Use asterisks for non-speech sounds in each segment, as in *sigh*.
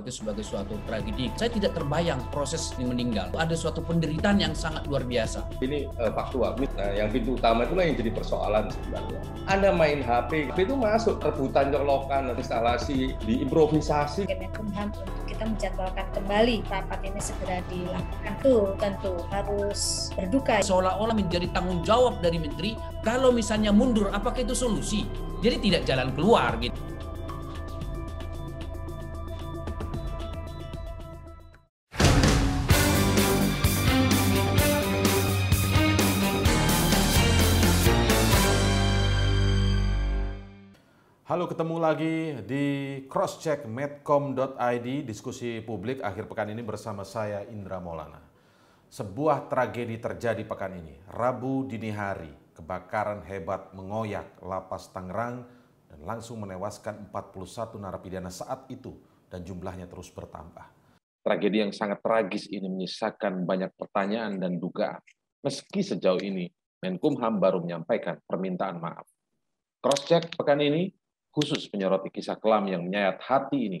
itu sebagai suatu tragedi. Saya tidak terbayang proses ini meninggal. Ada suatu penderitaan yang sangat luar biasa. Ini uh, faktual. Nah, yang pintu utama itu yang jadi persoalan sebenarnya. Anda main HP, HP itu masuk rebutan colokan, instalasi, diimprovisasi. untuk kita menjadwalkan kembali rapat ini segera dilakukan. Itu tentu harus berduka. Seolah-olah menjadi tanggung jawab dari menteri kalau misalnya mundur apakah itu solusi? Jadi tidak jalan keluar gitu. ketemu lagi di crosscheckmedcom.id diskusi publik akhir pekan ini bersama saya Indra Maulana. Sebuah tragedi terjadi pekan ini, Rabu dini hari. Kebakaran hebat mengoyak lapas Tangerang dan langsung menewaskan 41 narapidana saat itu dan jumlahnya terus bertambah. Tragedi yang sangat tragis ini menyisakan banyak pertanyaan dan dugaan. Meski sejauh ini Menkumham baru menyampaikan permintaan maaf. Crosscheck pekan ini khusus menyoroti kisah kelam yang menyayat hati ini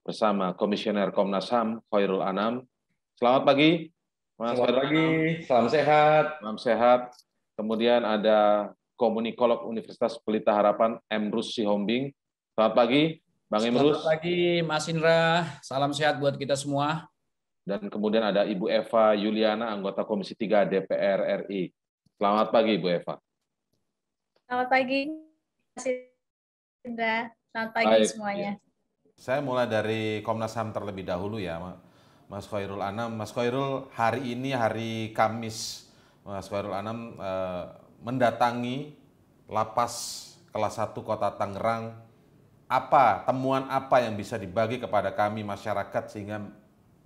bersama Komisioner Komnas HAM Khairul Anam. Selamat pagi, Mas. Selamat pagi, salam sehat. Salam sehat. Kemudian ada komunikolog Universitas Pelita Harapan M Rusi Hombing. Selamat pagi, Bang Emrus. Selamat pagi, Mas Indra. Salam sehat buat kita semua. Dan kemudian ada Ibu Eva Yuliana, anggota Komisi 3 DPR RI. Selamat pagi, Ibu Eva. Selamat pagi. Indra. Selamat pagi Baik. semuanya. Iya. Saya mulai dari Komnas HAM terlebih dahulu ya, Mas Khairul Anam. Mas Khairul, hari ini hari Kamis, Mas Khairul Anam eh, mendatangi lapas kelas 1 Kota Tangerang. Apa temuan apa yang bisa dibagi kepada kami masyarakat sehingga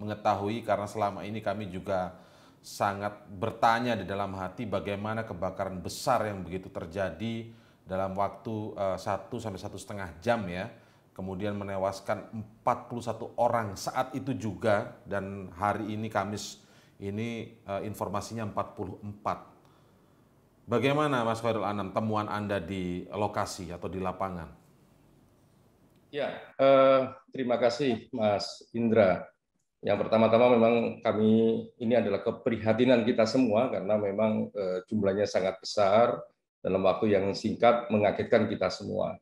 mengetahui karena selama ini kami juga sangat bertanya di dalam hati bagaimana kebakaran besar yang begitu terjadi dalam waktu eh, satu sampai satu setengah jam ya, kemudian menewaskan 41 orang saat itu juga dan hari ini Kamis ini eh, informasinya 44. Bagaimana Mas Fairul Anam temuan Anda di lokasi atau di lapangan? Ya, uh, terima kasih Mas Indra. Yang pertama-tama memang kami ini adalah keprihatinan kita semua karena memang uh, jumlahnya sangat besar dalam waktu yang singkat mengagetkan kita semua.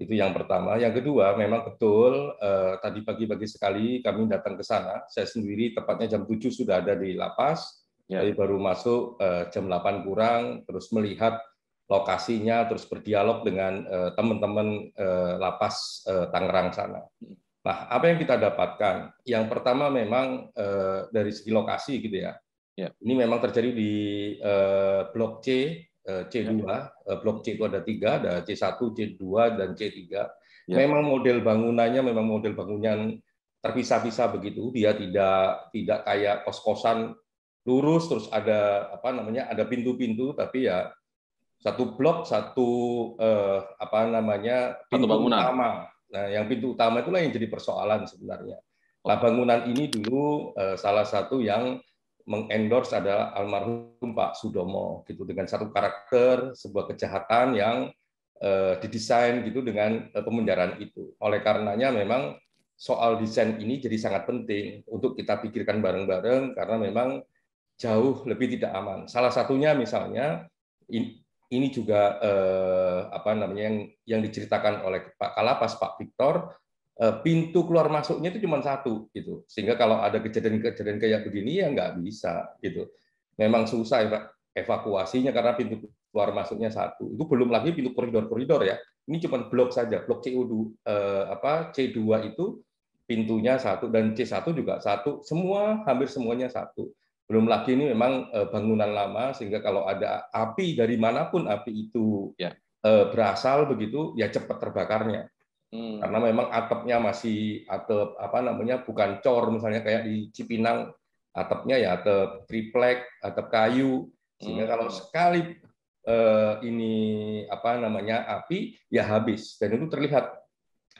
Itu yang pertama. Yang kedua, memang betul eh, tadi pagi-pagi sekali kami datang ke sana. Saya sendiri tepatnya jam 7 sudah ada di lapas. Ya. Jadi baru masuk eh, jam 8 kurang, terus melihat lokasinya, terus berdialog dengan eh, teman-teman eh, lapas eh, Tangerang sana. Nah, apa yang kita dapatkan? Yang pertama memang eh, dari segi lokasi gitu ya. ya. Ini memang terjadi di eh, Blok C Eh, C2, ya. eh, blok C itu ada tiga, ada C1, C2, dan C3. Ya. Memang model bangunannya memang model bangunan terpisah-pisah begitu. Dia tidak tidak kayak kos-kosan lurus terus ada apa namanya ada pintu-pintu tapi ya satu blok satu eh, apa namanya pintu satu bangunan. utama. Nah, yang pintu utama itulah yang jadi persoalan sebenarnya. Nah, bangunan ini dulu eh, salah satu yang mengendorse adalah almarhum Pak Sudomo gitu dengan satu karakter sebuah kejahatan yang uh, didesain gitu dengan uh, eh, pemenjaraan itu. Oleh karenanya memang soal desain ini jadi sangat penting untuk kita pikirkan bareng-bareng karena memang jauh lebih tidak aman. Salah satunya misalnya in, ini juga uh, apa namanya yang yang diceritakan oleh Pak Kalapas Pak Victor Eh, pintu keluar masuknya itu cuma satu gitu sehingga kalau ada kejadian-kejadian kayak begini ya nggak bisa gitu memang susah evakuasinya karena pintu keluar masuknya satu itu belum lagi pintu koridor-koridor ya ini cuma blok saja blok CO2 eh, apa C2 itu pintunya satu dan C1 juga satu semua hampir semuanya satu belum lagi ini memang eh, bangunan lama sehingga kalau ada api dari manapun api itu ya. Eh, berasal begitu ya cepat terbakarnya Hmm. Karena memang atapnya masih atap apa namanya bukan cor misalnya kayak di Cipinang atapnya ya atap triplek, atap kayu. Sehingga hmm. kalau sekali eh, ini apa namanya api ya habis dan itu terlihat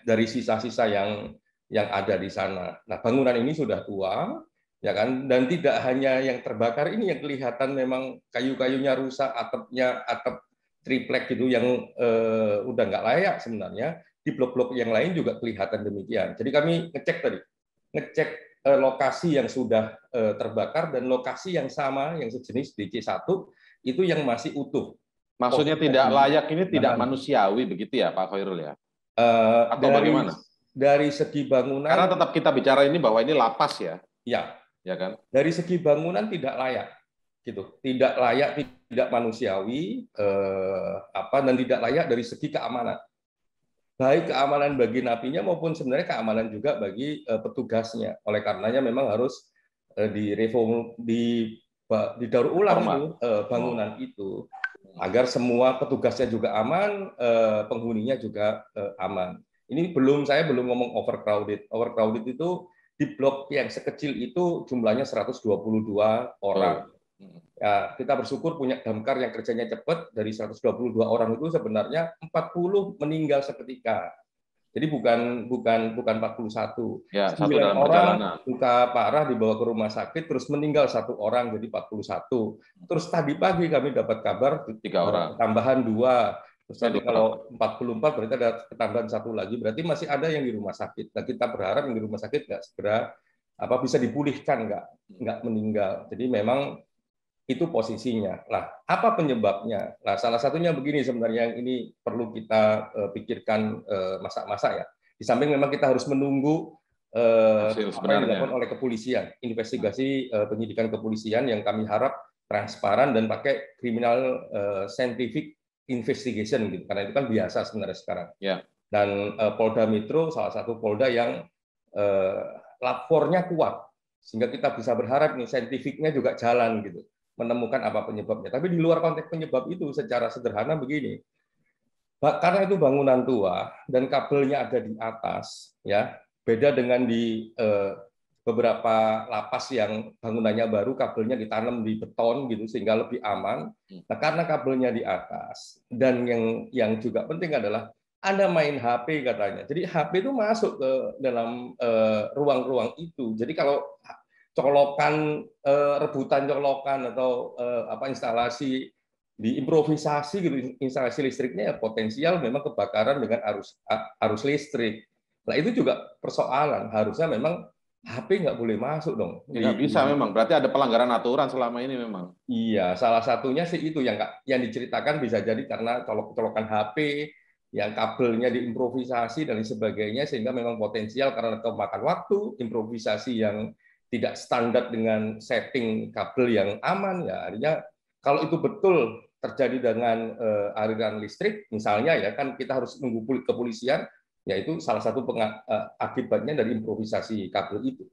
dari sisa-sisa yang yang ada di sana. Nah, bangunan ini sudah tua, ya kan dan tidak hanya yang terbakar ini yang kelihatan memang kayu-kayunya rusak atapnya atap triplek gitu yang eh, udah nggak layak sebenarnya di blok-blok yang lain juga kelihatan demikian. Jadi kami ngecek tadi, ngecek eh, lokasi yang sudah eh, terbakar dan lokasi yang sama yang sejenis di C1 itu yang masih utuh. Maksudnya tidak layak ini tidak nah, nah, manusiawi begitu ya Pak Khairul ya? Eh, Atau dari, bagaimana? Dari segi bangunan. Karena tetap kita bicara ini bahwa ini lapas ya. Ya. Ya kan? Dari segi bangunan tidak layak gitu, tidak layak, tidak manusiawi, eh, apa dan tidak layak dari segi keamanan baik keamanan bagi napinya maupun sebenarnya keamanan juga bagi eh, petugasnya. Oleh karenanya memang harus eh, direform di didaur ulang itu, eh, bangunan itu agar semua petugasnya juga aman, penghuninya juga aman. Ini belum saya belum ngomong overcrowded. Overcrowded itu di blok yang sekecil itu jumlahnya 122 orang. Ya, kita bersyukur punya damkar yang kerjanya cepat dari 122 orang itu sebenarnya 40 meninggal seketika. Jadi bukan bukan bukan 41. Ya, satu dalam orang luka parah dibawa ke rumah sakit terus meninggal satu orang jadi 41. Terus tadi pagi kami dapat kabar tiga orang eh, tambahan dua. Terus tadi kalau 44 berarti ada ketambahan satu lagi. Berarti masih ada yang di rumah sakit. Nah, kita berharap yang di rumah sakit nggak segera apa bisa dipulihkan nggak nggak meninggal. Jadi memang itu posisinya. Nah, apa penyebabnya? Nah, salah satunya begini sebenarnya yang ini perlu kita uh, pikirkan eh, masa-masa ya. Di samping memang kita harus menunggu uh, apa yang dilakukan oleh kepolisian, investigasi uh, penyidikan kepolisian yang kami harap transparan dan pakai kriminal uh, scientific investigation gitu. Karena itu kan biasa sebenarnya sekarang. Ya. Dan uh, Polda Metro salah satu Polda yang uh, lapornya kuat sehingga kita bisa berharap nih saintifiknya juga jalan gitu menemukan apa penyebabnya. Tapi di luar konteks penyebab itu secara sederhana begini. Karena itu bangunan tua dan kabelnya ada di atas, ya beda dengan di eh, beberapa lapas yang bangunannya baru kabelnya ditanam di beton gitu sehingga lebih aman. Nah karena kabelnya di atas dan yang yang juga penting adalah anda main HP katanya. Jadi HP itu masuk ke dalam eh, ruang-ruang eh, itu. Jadi kalau colokan eh, rebutan colokan atau eh, apa instalasi diimprovisasi gitu instalasi listriknya ya potensial memang kebakaran dengan arus arus listrik. Nah itu juga persoalan harusnya memang HP nggak boleh masuk dong. Nggak iya, bisa memang. Berarti ada pelanggaran aturan selama ini memang. Iya, salah satunya sih itu yang yang diceritakan bisa jadi karena colok-colokan HP, yang kabelnya diimprovisasi dan sebagainya sehingga memang potensial karena kemakan waktu, improvisasi yang tidak standar dengan setting kabel yang aman ya artinya kalau itu betul terjadi dengan uh, aliran listrik misalnya ya kan kita harus nunggu kepolisian yaitu salah satu peng, uh, eh, akibatnya dari improvisasi kabel itu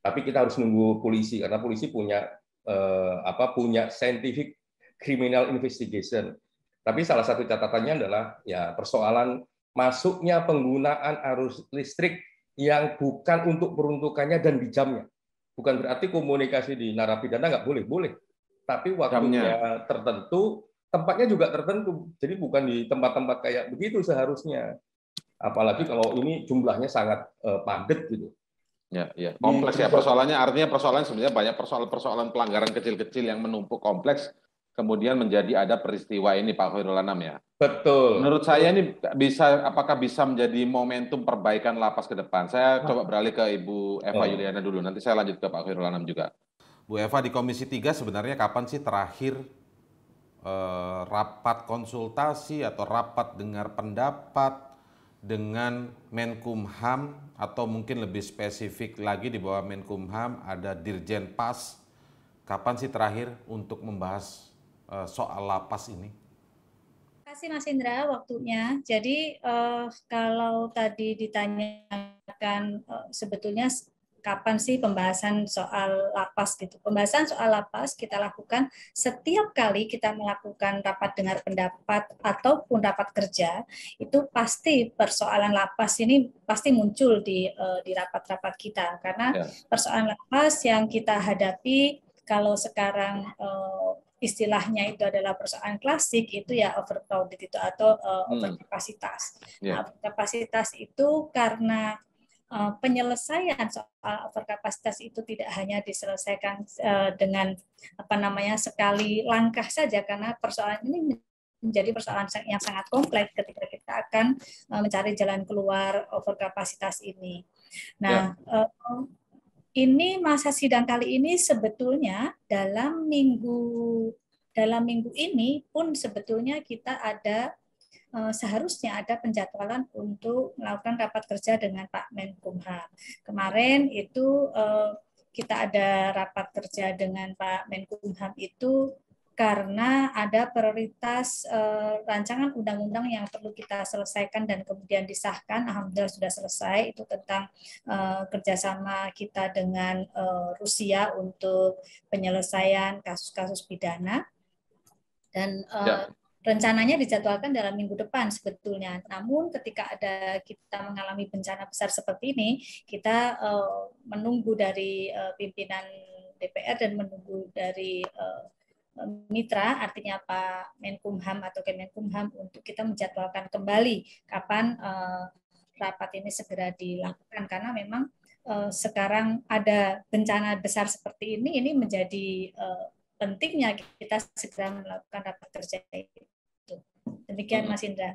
tapi kita harus nunggu polisi karena polisi punya uh, apa punya scientific criminal investigation tapi salah satu catatannya adalah ya persoalan masuknya penggunaan arus listrik yang bukan untuk peruntukannya dan di jamnya Bukan berarti komunikasi di narapidana nggak boleh, boleh. Tapi waktunya Jamnya. tertentu, tempatnya juga tertentu. Jadi bukan di tempat-tempat kayak begitu seharusnya. Apalagi kalau ini jumlahnya sangat eh, padat gitu. Ya, ya. Kompleks ya persoalannya. Artinya persoalan sebenarnya banyak persoalan-persoalan pelanggaran kecil-kecil yang menumpuk kompleks kemudian menjadi ada peristiwa ini Pak Khairul Anam ya. Betul. Menurut saya ini bisa apakah bisa menjadi momentum perbaikan lapas ke depan. Saya ah. coba beralih ke Ibu Eva oh. Yuliana dulu. Nanti saya lanjut ke Pak Khairul Anam juga. Bu Eva di Komisi 3 sebenarnya kapan sih terakhir eh, rapat konsultasi atau rapat dengar pendapat dengan Menkumham atau mungkin lebih spesifik lagi di bawah Menkumham ada Dirjen Pas. Kapan sih terakhir untuk membahas Eh, soal lapas ini? Terima kasih Mas Indra waktunya. Jadi uh, kalau tadi ditanyakan uh, sebetulnya kapan sih pembahasan soal lapas gitu. Pembahasan soal lapas kita lakukan setiap kali kita melakukan rapat dengar pendapat ataupun rapat kerja, itu pasti persoalan lapas ini pasti muncul di di rapat-rapat kita karena ya. persoalan lapas yang kita hadapi kalau sekarang istilahnya itu adalah persoalan klasik itu ya overcrowded itu atau uh, eh, overkapasitas. Hmm. Yeah. Nah, overkapasitas itu karena uh, penyelesaian soal overkapasitas itu tidak hanya diselesaikan uh, dengan apa namanya sekali langkah saja karena persoalan ini menjadi persoalan yang sangat kompleks ketika kita akan mencari jalan keluar overkapasitas ini. Nah, yeah. Ya ini masa sidang kali ini sebetulnya dalam minggu dalam minggu ini pun sebetulnya kita ada eh, seharusnya ada penjadwalan untuk melakukan rapat kerja dengan Pak Menkumham. Kemarin itu eh, kita ada rapat kerja dengan Pak Menkumham itu karena ada prioritas uh, rancangan undang-undang yang perlu kita selesaikan dan kemudian disahkan. Alhamdulillah sudah selesai itu tentang uh, kerjasama kita dengan uh, Rusia untuk penyelesaian kasus-kasus pidana dan ya. rencananya dijadwalkan dalam minggu depan sebetulnya. Namun ketika ada kita mengalami bencana besar seperti ini, kita menunggu dari pimpinan DPR dan menunggu dari uh, mitra, artinya apa Menkumham atau Kemenkumham untuk kita menjadwalkan kembali kapan uh, rapat ini segera dilakukan karena memang uh, sekarang ada bencana besar seperti ini ini menjadi uh, pentingnya kita segera melakukan rapat kerja itu. Demikian Mas Indra.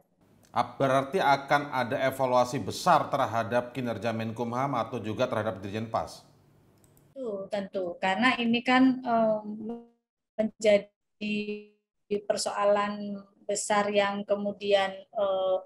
Ah, berarti akan ada evaluasi besar terhadap kinerja Menkumham atau juga terhadap Dirjen PAS? Tentu, Karena ini kan menjadi persoalan besar yang kemudian uh,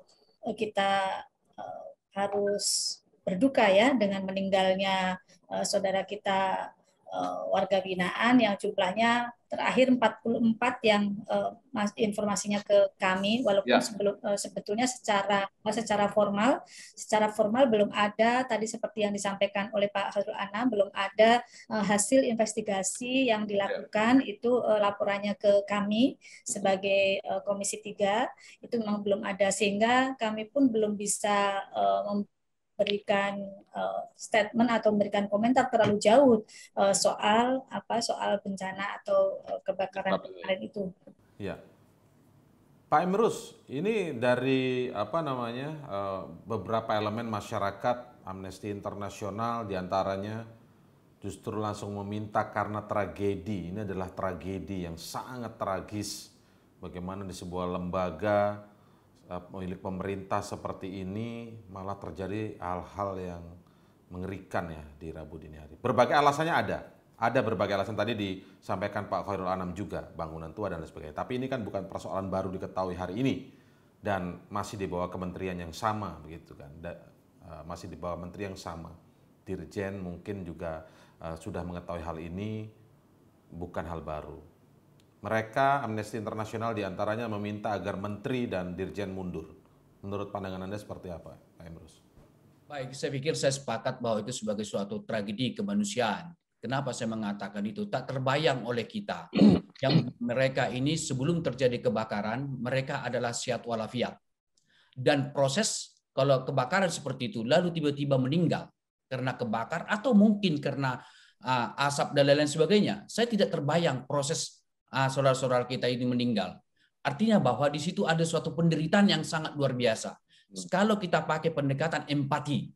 kita uh, harus berduka ya dengan meninggalnya uh, saudara kita Eh, warga binaan yang jumlahnya terakhir 44 yang uh, informasinya ke kami walaupun ya. sebelum uh, sebetulnya secara secara formal secara formal belum ada tadi seperti yang disampaikan oleh Pak Khairul Anam belum ada uh, hasil investigasi yang dilakukan ya. itu uh, laporannya ke kami sebagai uh, Komisi 3 itu memang belum ada sehingga kami pun belum bisa uh, berikan uh, eh, statement atau memberikan komentar terlalu jauh uh, soal apa soal bencana atau uh, kebakaran kemarin itu. Ya. Pak Emrus, ini dari apa namanya uh, beberapa elemen masyarakat Amnesty Internasional diantaranya justru langsung meminta karena tragedi ini adalah tragedi yang sangat tragis bagaimana di sebuah lembaga Eh, milik pemerintah seperti ini malah terjadi hal-hal yang mengerikan ya di Rabu dini hari. Berbagai alasannya ada. Ada berbagai alasan tadi disampaikan Pak Khairul Anam juga, bangunan tua dan lain sebagainya. Tapi ini kan bukan persoalan baru diketahui hari ini dan masih di bawah kementerian yang sama begitu kan. Da, uh, masih di bawah menteri yang sama. Dirjen mungkin juga uh, sudah mengetahui hal ini bukan hal baru. Mereka, amnesti Internasional diantaranya meminta agar menteri dan dirjen mundur. Menurut pandangan Anda seperti apa, Pak Emrus? Baik, saya pikir saya sepakat bahwa itu sebagai suatu tragedi kemanusiaan. Kenapa saya mengatakan itu? Tak terbayang oleh kita. *clears throat* Yang mereka ini sebelum terjadi kebakaran, mereka adalah siat walafiat. Dan proses kalau kebakaran seperti itu, lalu tiba-tiba meninggal karena kebakar atau mungkin karena ah, asap dan lain-lain sebagainya, saya tidak terbayang proses ah, saudara-saudara kita ini meninggal. Artinya bahwa di situ ada suatu penderitaan yang sangat luar biasa. Hmm. Kalau kita pakai pendekatan empati,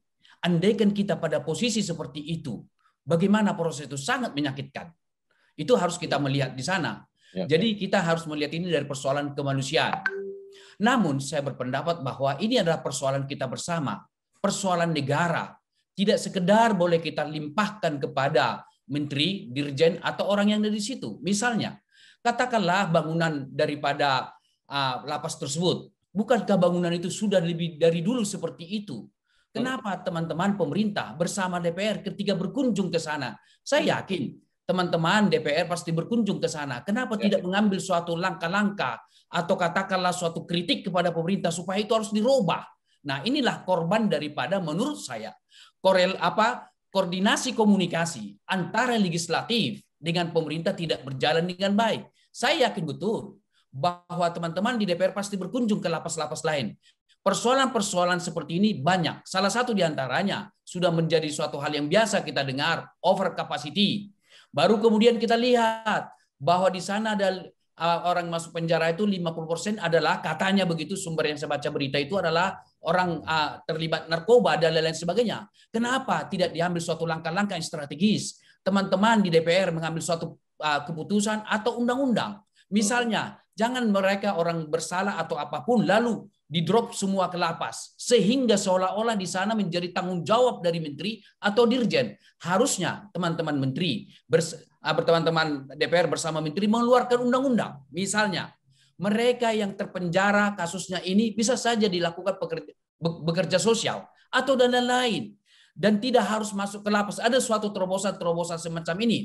andaikan kita pada posisi seperti itu, bagaimana proses itu sangat menyakitkan. Itu harus kita melihat di sana. Ya. Jadi kita harus melihat ini dari persoalan kemanusiaan. Namun saya berpendapat bahwa ini adalah persoalan kita bersama, persoalan negara. Tidak sekedar boleh kita limpahkan kepada menteri, dirjen, atau orang yang ada di situ. Misalnya, Katakanlah bangunan daripada uh, lapas tersebut. Bukankah bangunan itu sudah lebih dari dulu seperti itu? Kenapa teman-teman pemerintah bersama DPR ketika berkunjung ke sana? Saya hmm. yakin teman-teman DPR pasti berkunjung ke sana. Kenapa ya. tidak mengambil suatu langkah-langkah atau katakanlah suatu kritik kepada pemerintah supaya itu harus dirubah? Nah, inilah korban daripada menurut saya korel apa koordinasi komunikasi antara legislatif dengan pemerintah tidak berjalan dengan baik. Saya yakin betul bahwa teman-teman di DPR pasti berkunjung ke lapas-lapas lain. Persoalan-persoalan seperti ini banyak. Salah satu di antaranya sudah menjadi suatu hal yang biasa kita dengar, over capacity. Baru kemudian kita lihat bahwa di sana ada uh, orang masuk penjara itu 50% adalah katanya begitu sumber yang saya baca berita itu adalah orang uh, terlibat narkoba dan lain-lain sebagainya. Kenapa tidak diambil suatu langkah-langkah yang strategis? teman-teman di DPR mengambil suatu ah, keputusan atau undang-undang. Misalnya, jangan mereka orang bersalah atau apapun lalu di drop semua ke lapas sehingga seolah-olah di sana menjadi tanggung jawab dari menteri atau dirjen. Harusnya teman-teman menteri ah, teman-teman DPR bersama menteri mengeluarkan undang-undang. Misalnya, mereka yang terpenjara kasusnya ini bisa saja dilakukan pekerja bekerja sosial atau dan lain-lain dan tidak harus masuk ke lapas. Ada suatu terobosan-terobosan semacam ini.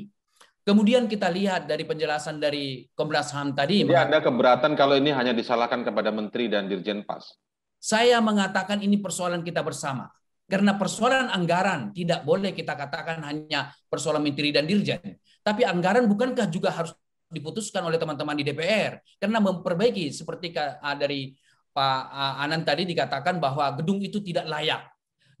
Kemudian kita lihat dari penjelasan dari Komnas HAM tadi. Jadi ada keberatan kalau ini hanya disalahkan kepada Menteri dan Dirjen PAS? Saya mengatakan ini persoalan kita bersama. Karena persoalan anggaran tidak boleh kita katakan hanya persoalan Menteri dan Dirjen. Tapi anggaran bukankah juga harus diputuskan oleh teman-teman di DPR? Karena memperbaiki seperti dari Pak Anan tadi dikatakan bahwa gedung itu tidak layak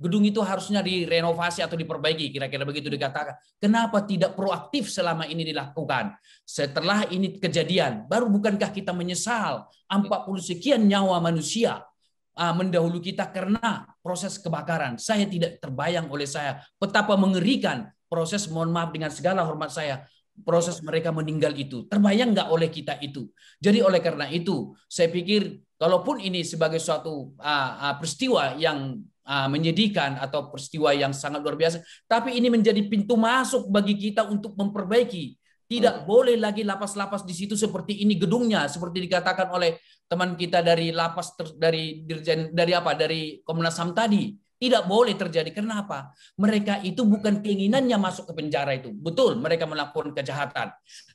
Gedung itu harusnya direnovasi atau diperbaiki, kira-kira begitu dikatakan. Kenapa tidak proaktif selama ini dilakukan? Setelah ini kejadian, baru bukankah kita menyesal 40 sekian nyawa manusia ah, mendahului kita karena proses kebakaran. Saya tidak terbayang oleh saya betapa mengerikan proses mohon maaf dengan segala hormat saya proses mereka meninggal itu. Terbayang nggak oleh kita itu? Jadi oleh karena itu, saya pikir kalaupun ini sebagai suatu uh, uh, peristiwa yang Ah, menyedihkan atau peristiwa yang sangat luar biasa, tapi ini menjadi pintu masuk bagi kita untuk memperbaiki. Tidak hmm. boleh lagi lapas-lapas di situ seperti ini gedungnya, seperti dikatakan oleh teman kita dari lapas ter, dari dirjen dari apa dari Komnas Ham tadi. Tidak boleh terjadi. Karena apa? Mereka itu bukan keinginannya masuk ke penjara itu. Betul, mereka melakukan kejahatan.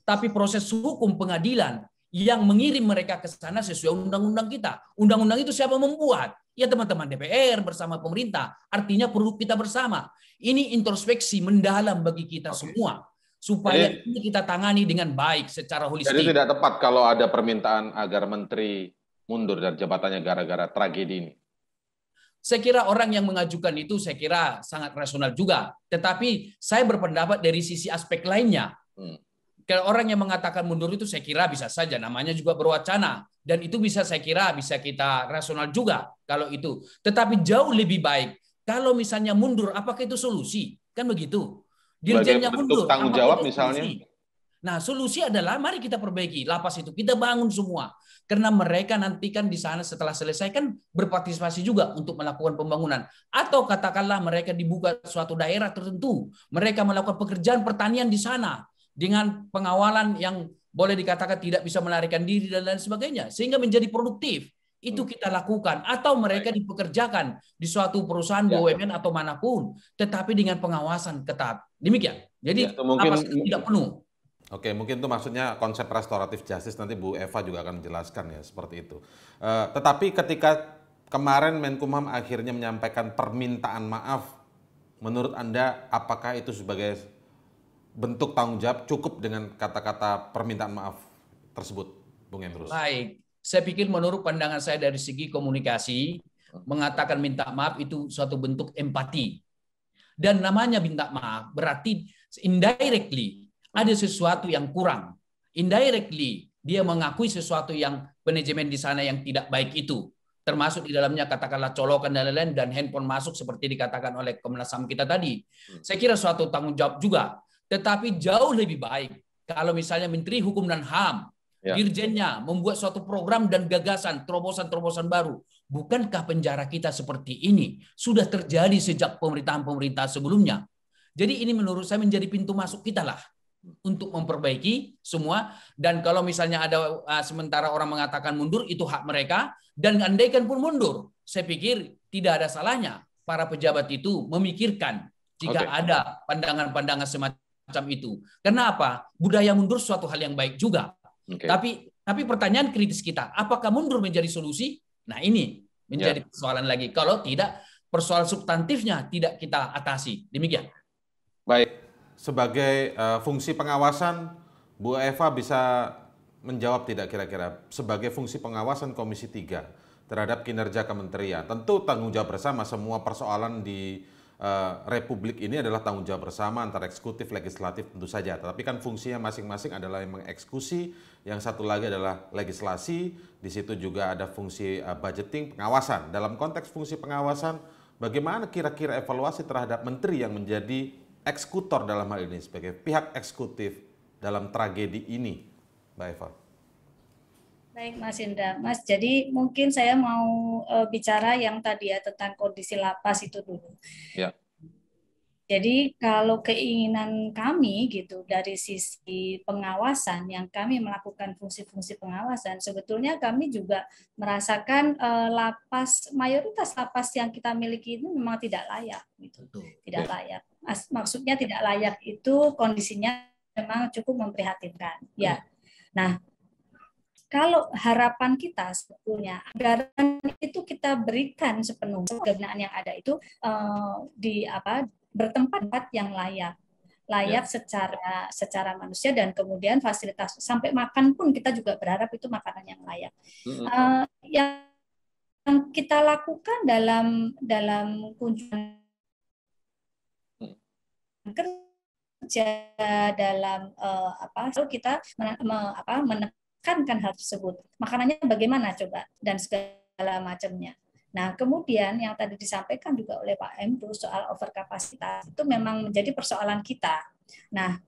Tapi proses hukum pengadilan yang mengirim mereka ke sana sesuai undang-undang kita. Undang-undang itu siapa membuat? Ya teman-teman DPR bersama pemerintah. Artinya perlu kita bersama. Ini introspeksi mendalam bagi kita Oke. semua supaya jadi, ini kita tangani dengan baik secara holistik. Jadi tidak tepat kalau ada permintaan agar menteri mundur dari jabatannya gara-gara tragedi ini. Saya kira orang yang mengajukan itu saya kira sangat rasional juga. Tetapi saya berpendapat dari sisi aspek lainnya. Hmm. Kalau orang yang mengatakan mundur itu saya kira bisa saja namanya juga berwacana dan itu bisa saya kira bisa kita rasional juga kalau itu. Tetapi jauh lebih baik kalau misalnya mundur apakah itu solusi? Kan begitu. Dirjennya mundur tanggung jawab misalnya. Nah, solusi adalah mari kita perbaiki lapas itu, kita bangun semua. Karena mereka nantikan di sana setelah selesai kan berpartisipasi juga untuk melakukan pembangunan. Atau katakanlah mereka dibuka suatu daerah tertentu, mereka melakukan pekerjaan pertanian di sana dengan pengawalan yang boleh dikatakan tidak bisa melarikan diri dan lain sebagainya sehingga menjadi produktif itu hmm. kita lakukan atau mereka dipekerjakan di suatu perusahaan ya. BUMN atau manapun tetapi dengan pengawasan ketat demikian jadi ya, mungkin tidak penuh Oke, mungkin itu maksudnya konsep restoratif justice nanti Bu Eva juga akan menjelaskan ya seperti itu. Uh, tetapi ketika kemarin Menkumham akhirnya menyampaikan permintaan maaf, menurut Anda apakah itu sebagai bentuk tanggung jawab cukup dengan kata-kata permintaan maaf tersebut, Bung Emrus? Baik, saya pikir menurut pandangan saya dari segi komunikasi, mengatakan minta maaf itu suatu bentuk empati. Dan namanya minta maaf berarti indirectly ada sesuatu yang kurang. Indirectly dia mengakui sesuatu yang manajemen di sana yang tidak baik itu termasuk di dalamnya katakanlah colokan dan lain-lain dan handphone masuk seperti dikatakan oleh Komnas HAM kita tadi. Hmm. Saya kira suatu tanggung jawab juga tetapi jauh lebih baik kalau misalnya Menteri Hukum dan HAM, ya. dirjennya membuat suatu program dan gagasan, terobosan-terobosan baru. Bukankah penjara kita seperti ini sudah terjadi sejak pemerintahan-pemerintahan sebelumnya? Jadi ini menurut saya menjadi pintu masuk kita lah untuk memperbaiki semua dan kalau misalnya ada uh, sementara orang mengatakan mundur itu hak mereka dan andaikan pun mundur saya pikir tidak ada salahnya para pejabat itu memikirkan jika okay. ada pandangan-pandangan semacam macam itu. Karena apa? Budaya mundur suatu hal yang baik juga. Okay. Tapi tapi pertanyaan kritis kita, apakah mundur menjadi solusi? Nah, ini menjadi yeah. persoalan lagi. Kalau tidak persoalan substantifnya tidak kita atasi. Demikian. Baik, sebagai uh, fungsi pengawasan Bu Eva bisa menjawab tidak kira-kira sebagai fungsi pengawasan Komisi 3 terhadap kinerja kementerian. Tentu tanggung jawab bersama semua persoalan di Eh, republik ini adalah tanggung jawab bersama antara eksekutif, legislatif tentu saja. Tetapi kan fungsinya masing-masing adalah yang mengeksekusi, yang satu lagi adalah legislasi, di situ juga ada fungsi eh, budgeting, pengawasan. Dalam konteks fungsi pengawasan, bagaimana kira-kira evaluasi terhadap menteri yang menjadi eksekutor dalam hal ini sebagai pihak eksekutif dalam tragedi ini, Mbak Eva? Baik Mas Indra, Mas. Jadi mungkin saya mau uh, bicara yang tadi ya tentang kondisi lapas itu dulu. Ya. Jadi kalau keinginan kami gitu dari sisi pengawasan yang kami melakukan fungsi-fungsi pengawasan, sebetulnya kami juga merasakan e, lapas mayoritas lapas yang kita miliki ini memang tidak layak gitu. Tidak ya. layak. Maksudnya tidak layak itu kondisinya memang cukup memprihatinkan. Ya. Nah, kalau harapan kita sebetulnya anggaran itu kita berikan sepenuhnya kegunaan yang ada itu uh, di apa bertempat yang layak layak ya. secara secara manusia dan kemudian fasilitas sampai makan pun kita juga berharap itu makanan yang layak uh, hmm. eh, yang yang kita lakukan dalam dalam kunjungan kerja dalam uh, apa selalu kita men, me, apa, menek menekankan hal tersebut. Makanannya bagaimana coba dan segala macamnya. Nah, kemudian yang tadi disampaikan juga oleh Pak M Emdu soal overkapasitas itu memang menjadi persoalan kita. Nah,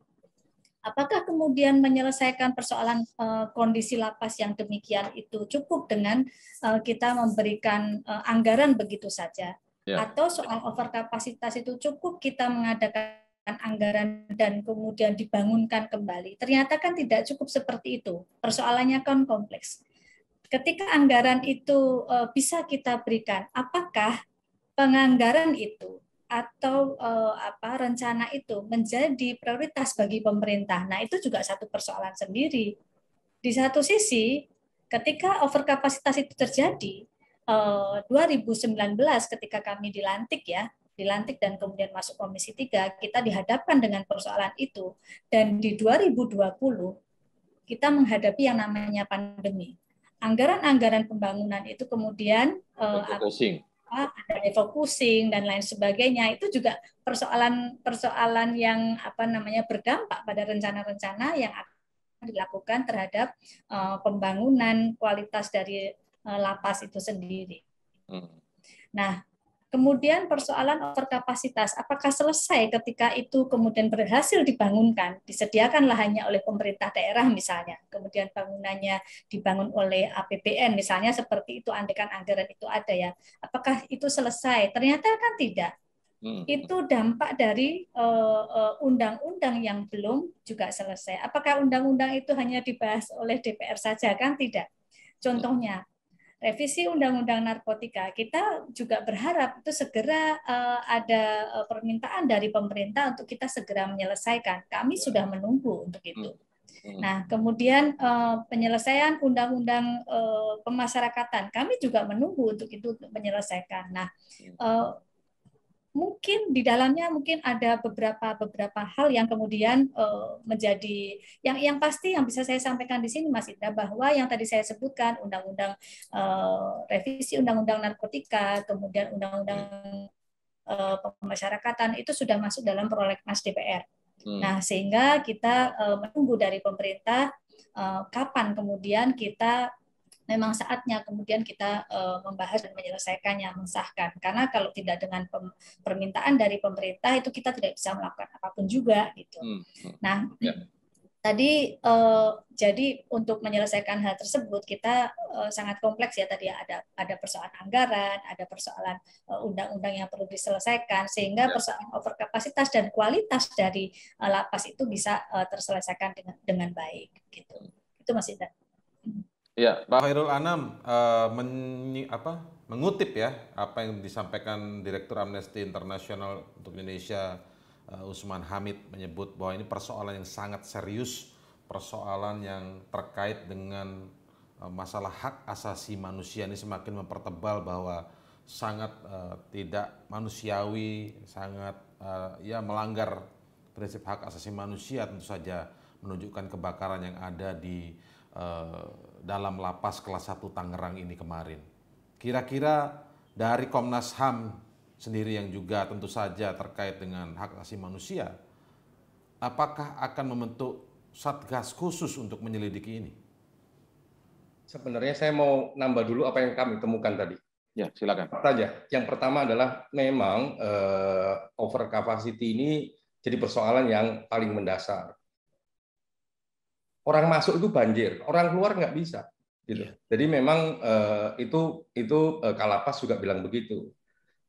apakah kemudian menyelesaikan persoalan uh, kondisi lapas yang demikian itu cukup dengan uh, kita memberikan uh, anggaran begitu saja? Ya. Atau soal overkapasitas itu cukup kita mengadakan anggaran dan kemudian dibangunkan kembali. Ternyata kan tidak cukup seperti itu. Persoalannya kan kompleks. Ketika anggaran itu eh, bisa kita berikan, apakah penganggaran itu atau eh, apa rencana itu menjadi prioritas bagi pemerintah? Nah, itu juga satu persoalan sendiri. Di satu sisi, ketika overkapasitas itu terjadi, 2019 eh, ketika kami dilantik ya, dilantik dan kemudian masuk Komisi 3, kita dihadapkan dengan persoalan itu. Dan di 2020, kita menghadapi yang namanya pandemi. Anggaran-anggaran pembangunan itu kemudian Uh, ada refocusing dan lain sebagainya. Itu juga persoalan-persoalan yang apa namanya berdampak pada rencana-rencana yang akan dilakukan terhadap uh, pembangunan kualitas dari uh, lapas itu sendiri. Hmm. Nah, Kemudian persoalan overkapasitas, apakah selesai ketika itu kemudian berhasil dibangunkan, disediakan lahannya oleh pemerintah daerah misalnya, kemudian bangunannya dibangun oleh APBN misalnya seperti itu, andekan anggaran itu ada ya, apakah itu selesai? Ternyata kan tidak. Hmm. Itu dampak dari eh, eh, undang-undang uh, uh, undang -undang yang belum juga selesai. Apakah undang-undang itu hanya dibahas oleh DPR saja kan tidak? Hmm. Contohnya revisi undang-undang narkotika, kita juga berharap itu segera eh, ada eh, permintaan dari pemerintah untuk kita segera menyelesaikan. Kami ya. sudah menunggu untuk itu. Hmm. Hmm. Nah, kemudian eh, penyelesaian undang-undang uh, pemasyarakatan, kami juga menunggu untuk itu untuk menyelesaikan. Nah, hmm mungkin di dalamnya mungkin ada beberapa beberapa hal yang kemudian uh, menjadi yang yang pasti yang bisa saya sampaikan di sini Mas Indra bahwa yang tadi saya sebutkan undang-undang uh, revisi undang-undang narkotika kemudian undang-undang uh, pemasyarakatan itu sudah masuk dalam prolegnas DPR. Hmm. Nah, sehingga kita uh, menunggu dari pemerintah uh, kapan kemudian kita memang saatnya kemudian kita uh, membahas dan menyelesaikannya, mensahkan. Karena kalau tidak dengan permintaan dari pemerintah itu kita tidak bisa melakukan apapun juga gitu. Hmm. hmm. Nah, ya. tadi uh, jadi untuk menyelesaikan hal tersebut kita uh, sangat kompleks ya tadi ya. ada ada persoalan anggaran, ada persoalan undang-undang yang perlu diselesaikan sehingga ya. persoalan overkapasitas dan kualitas dari lapas itu bisa terselesaikan dengan dengan baik gitu. Hmm. Itu masih Ya, Pak Khairul Anam uh, apa, mengutip ya apa yang disampaikan Direktur Amnesty International untuk Indonesia uh, Usman Hamid menyebut bahwa ini persoalan yang sangat serius, persoalan yang terkait dengan uh, masalah hak asasi manusia ini semakin mempertebal bahwa sangat uh, tidak manusiawi, sangat uh, ya melanggar prinsip hak asasi manusia tentu saja menunjukkan kebakaran yang ada di Eh, dalam lapas kelas 1 Tangerang ini kemarin. Kira-kira dari Komnas HAM sendiri yang juga tentu saja terkait dengan hak asasi manusia, apakah akan membentuk satgas khusus untuk menyelidiki ini? Sebenarnya saya mau nambah dulu apa yang kami temukan tadi. Ya, silakan. Saja. Yang pertama adalah memang uh, over capacity ini jadi persoalan yang paling mendasar orang masuk itu banjir, orang keluar nggak bisa. Gitu. Yeah. Jadi memang uh, itu itu uh, Kalapas juga bilang begitu.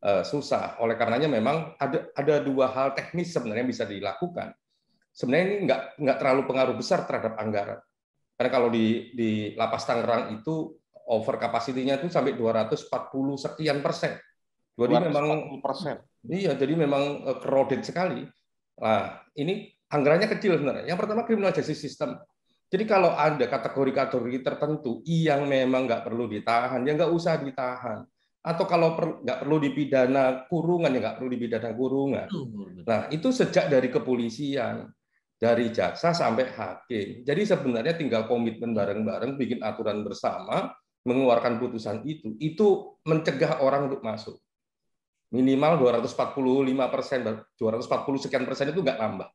Uh, susah. Oleh karenanya memang ada ada dua hal teknis sebenarnya yang bisa dilakukan. Sebenarnya ini nggak nggak terlalu pengaruh besar terhadap anggaran. Karena kalau di di lapas Tangerang itu over kapasitinya itu sampai 240 sekian persen. Jadi memang persen. Iya, jadi memang crowded sekali. Nah, ini anggarannya kecil sebenarnya. Yang pertama kriminalisasi sistem. Jadi kalau ada kategori-kategori tertentu yang memang nggak perlu ditahan, ya nggak usah ditahan. Atau kalau per, nggak perlu dipidana kurungan, ya nggak perlu dipidana kurungan. Nah, itu sejak dari kepolisian, dari jaksa sampai hakim. Jadi sebenarnya tinggal komitmen bareng-bareng, bikin aturan bersama, mengeluarkan putusan itu, itu mencegah orang untuk masuk. Minimal 245 persen, 240 sekian persen itu nggak nambah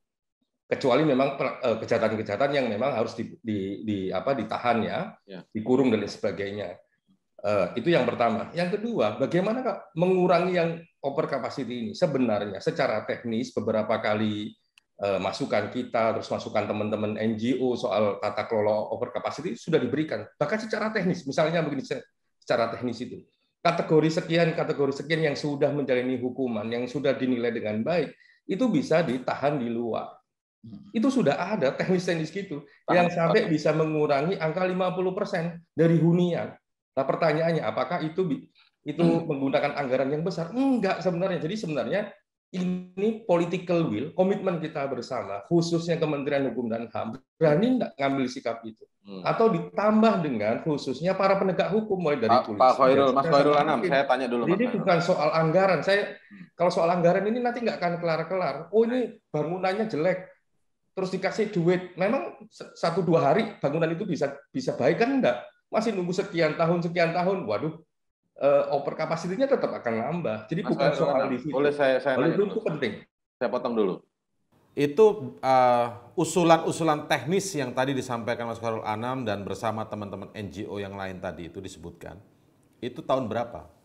kecuali memang eh, kejahatan-kejahatan yang memang harus di, di, di apa ditahan ya, ya. dikurung dan sebagainya. Uh, itu yang pertama. Yang kedua, bagaimana Kak mengurangi yang over capacity ini? Sebenarnya secara teknis beberapa kali uh, masukan kita terus masukan teman-teman NGO soal tata kelola over capacity sudah diberikan. Bahkan secara teknis, misalnya begini secara teknis itu. Kategori sekian, kategori sekian yang sudah menjalani hukuman, yang sudah dinilai dengan baik, itu bisa ditahan di luar Hmm. Itu sudah ada teknis-teknis gitu yang sampai bisa mengurangi angka 50% dari hunian. Nah, pertanyaannya apakah itu itu hmm. menggunakan anggaran yang besar? Enggak sebenarnya. Jadi sebenarnya ini political will, komitmen kita bersama, khususnya Kementerian Hukum dan HAM, berani nggak ngambil sikap itu? Hmm. Atau ditambah dengan khususnya para penegak hukum mulai dari Pak, polisi. Pak Khairul, Mas Khairul Anam, saya tanya dulu. Ini bukan soal anggaran. Saya hmm. kalau soal anggaran ini nanti nggak akan kelar-kelar. Oh ini bangunannya jelek, terus dikasih duit, memang satu dua hari bangunan itu bisa bisa baik kan enggak? Masih nunggu sekian tahun sekian tahun, waduh, eh, over kapasitinya tetap akan nambah. Jadi Mas bukan eh, soal di situ. Boleh saya saya Oleh itu penting. Saya potong dulu. Itu eh, usulan-usulan uh, usulan teknis yang tadi disampaikan Mas Karul Anam dan bersama teman-teman NGO yang lain tadi itu disebutkan. Itu tahun berapa?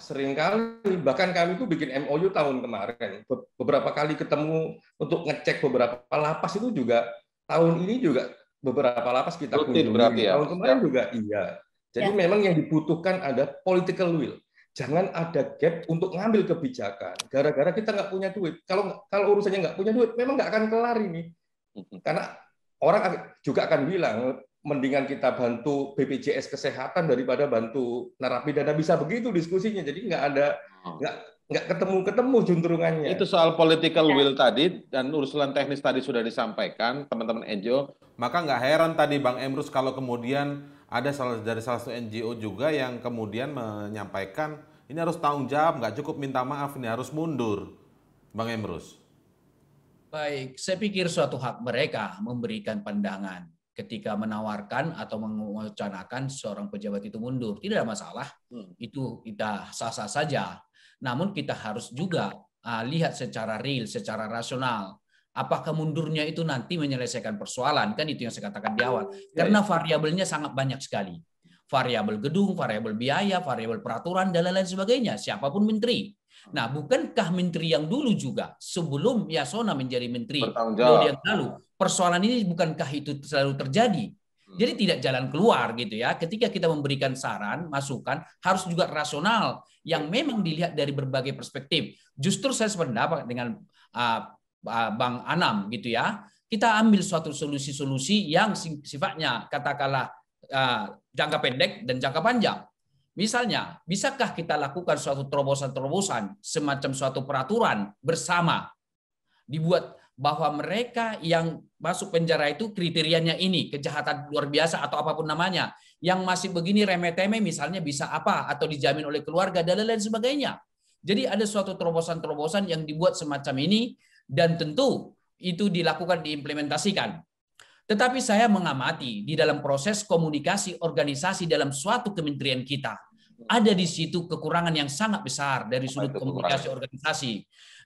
sering kali bahkan kami itu bikin MOU tahun kemarin beberapa kali ketemu untuk ngecek beberapa lapas itu juga tahun ini juga beberapa lapas kita kunjungi berarti ya. tahun kemarin ya. juga iya jadi ya. memang yang dibutuhkan ada political will jangan ada gap untuk ngambil kebijakan gara-gara kita nggak punya duit kalau kalau urusannya nggak punya duit memang nggak akan kelar ini karena orang juga akan bilang mendingan kita bantu BPJS kesehatan daripada bantu narapidana bisa begitu diskusinya jadi nggak ada hmm. nggak nggak ketemu ketemu junturungannya itu soal political ya. will tadi dan urusan teknis tadi sudah disampaikan teman-teman NGO maka nggak heran tadi Bang Emrus kalau kemudian ada salah dari salah satu NGO juga yang kemudian menyampaikan ini harus tanggung jawab nggak cukup minta maaf ini harus mundur Bang Emrus baik saya pikir suatu hak mereka memberikan pandangan ketika menawarkan atau mengucanakan seorang pejabat itu mundur. Tidak ada masalah, hmm. itu kita sah-sah saja. Namun kita harus juga uh, lihat secara real, secara rasional. Apakah mundurnya itu nanti menyelesaikan persoalan? Kan itu yang saya katakan di awal. Hmm. Karena ya, ya. variabelnya sangat banyak sekali. Variabel gedung, variabel biaya, variabel peraturan, dan lain-lain sebagainya. Siapapun menteri. Nah, hmm. bukankah menteri yang dulu juga sebelum Yasona menjadi menteri yang lalu persoalan ini bukankah itu selalu terjadi? Hmm. Jadi tidak jalan keluar gitu ya. Ketika kita memberikan saran, masukan harus juga rasional yang memang dilihat dari berbagai perspektif. Justru saya sependapat dengan uh, uh, Bang Anam gitu ya. Kita ambil suatu solusi-solusi yang sifatnya katakanlah uh, jangka pendek dan jangka panjang. Misalnya, bisakah kita lakukan suatu terobosan-terobosan semacam suatu peraturan bersama dibuat bahwa mereka yang masuk penjara itu kriterianya ini kejahatan luar biasa atau apapun namanya yang masih begini remeh-temeh misalnya bisa apa atau dijamin oleh keluarga dan lain-lain sebagainya. Jadi ada suatu terobosan-terobosan yang dibuat semacam ini dan tentu itu dilakukan diimplementasikan. Tetapi saya mengamati di dalam proses komunikasi organisasi dalam suatu kementerian kita ada di situ kekurangan yang sangat besar dari sudut komunikasi organisasi,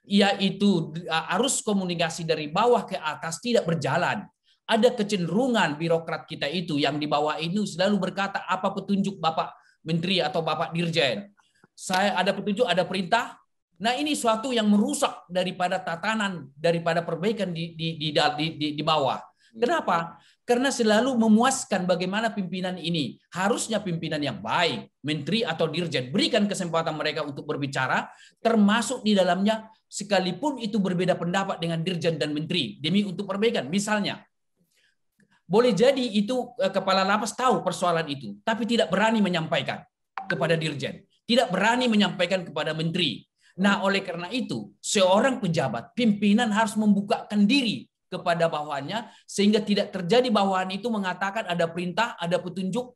yaitu arus komunikasi dari bawah ke atas tidak berjalan. Ada kecenderungan birokrat kita itu yang di bawah ini selalu berkata apa petunjuk Bapak Menteri atau Bapak Dirjen. Saya ada petunjuk, ada perintah. Nah ini suatu yang merusak daripada tatanan, daripada perbaikan di di di di, di, di bawah. Hmm. Kenapa? Karena selalu memuaskan bagaimana pimpinan ini. Harusnya pimpinan yang baik, menteri atau dirjen. Berikan kesempatan mereka untuk berbicara, termasuk di dalamnya sekalipun itu berbeda pendapat dengan dirjen dan menteri. Demi untuk perbaikan. Misalnya, boleh jadi itu eh, kepala lapas tahu persoalan itu, tapi tidak berani menyampaikan kepada dirjen, tidak berani menyampaikan kepada menteri. Nah, oleh karena itu, seorang pejabat, pimpinan harus membukakan diri kepada bawahannya sehingga tidak terjadi bawahan itu mengatakan ada perintah, ada petunjuk,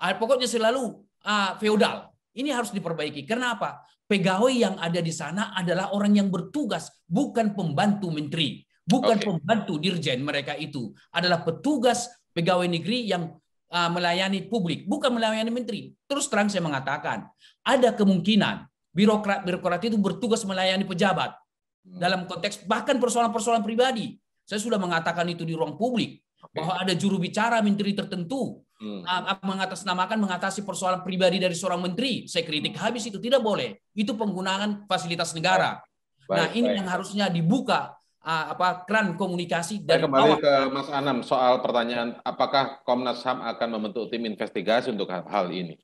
ah, pokoknya selalu uh, feodal. Ini harus diperbaiki. Karena apa? Pegawai yang ada di sana adalah orang yang bertugas, bukan pembantu menteri, bukan okay. pembantu dirjen mereka itu. Adalah petugas pegawai negeri yang uh, melayani publik, bukan melayani menteri. Terus terang saya mengatakan, ada kemungkinan birokrat-birokrat itu bertugas melayani pejabat hmm. dalam konteks bahkan persoalan-persoalan pribadi saya sudah mengatakan itu di ruang publik okay. bahwa ada juru bicara menteri tertentu hmm. Ah, ah, mengatasnamakan mengatasi persoalan pribadi dari seorang menteri. Saya kritik hmm. habis itu tidak boleh. Itu penggunaan fasilitas negara. Baik, nah, ini baik. yang harusnya dibuka uh, apa keran komunikasi dari Saya kembali bawah. ke Mas Anam soal pertanyaan apakah Komnas HAM akan membentuk tim investigasi untuk hal ini?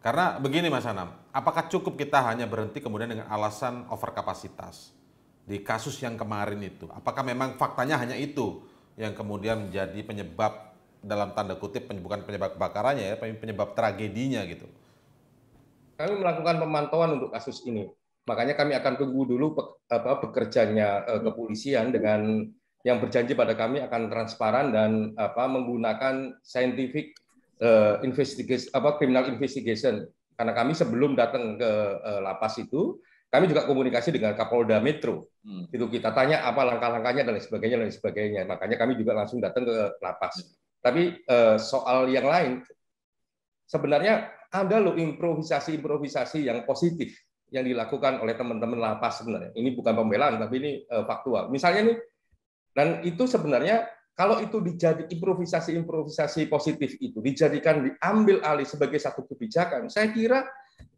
Karena begini Mas Anam, apakah cukup kita hanya berhenti kemudian dengan alasan overkapasitas? di kasus yang kemarin itu? Apakah memang faktanya hanya itu yang kemudian menjadi penyebab dalam tanda kutip bukan penyebab kebakarannya ya, penyebab tragedinya gitu? Kami melakukan pemantauan untuk kasus ini. Makanya kami akan tunggu dulu apa, bekerjanya e, kepolisian dengan yang berjanji pada kami akan transparan dan apa menggunakan scientific uh, investigation apa criminal investigation karena kami sebelum datang ke uh, lapas itu kami juga komunikasi dengan Kapolda Metro. Hmm. Itu kita tanya apa langkah-langkahnya dan lain sebagainya dan lain sebagainya. Makanya kami juga langsung datang ke lapas. Hmm. Tapi uh, soal yang lain sebenarnya ada lo improvisasi-improvisasi yang positif yang dilakukan oleh teman-teman lapas sebenarnya. Ini bukan pembelaan tapi ini uh, faktual. Misalnya nih dan itu sebenarnya kalau itu dijadi improvisasi-improvisasi positif itu dijadikan diambil alih sebagai satu kebijakan, saya kira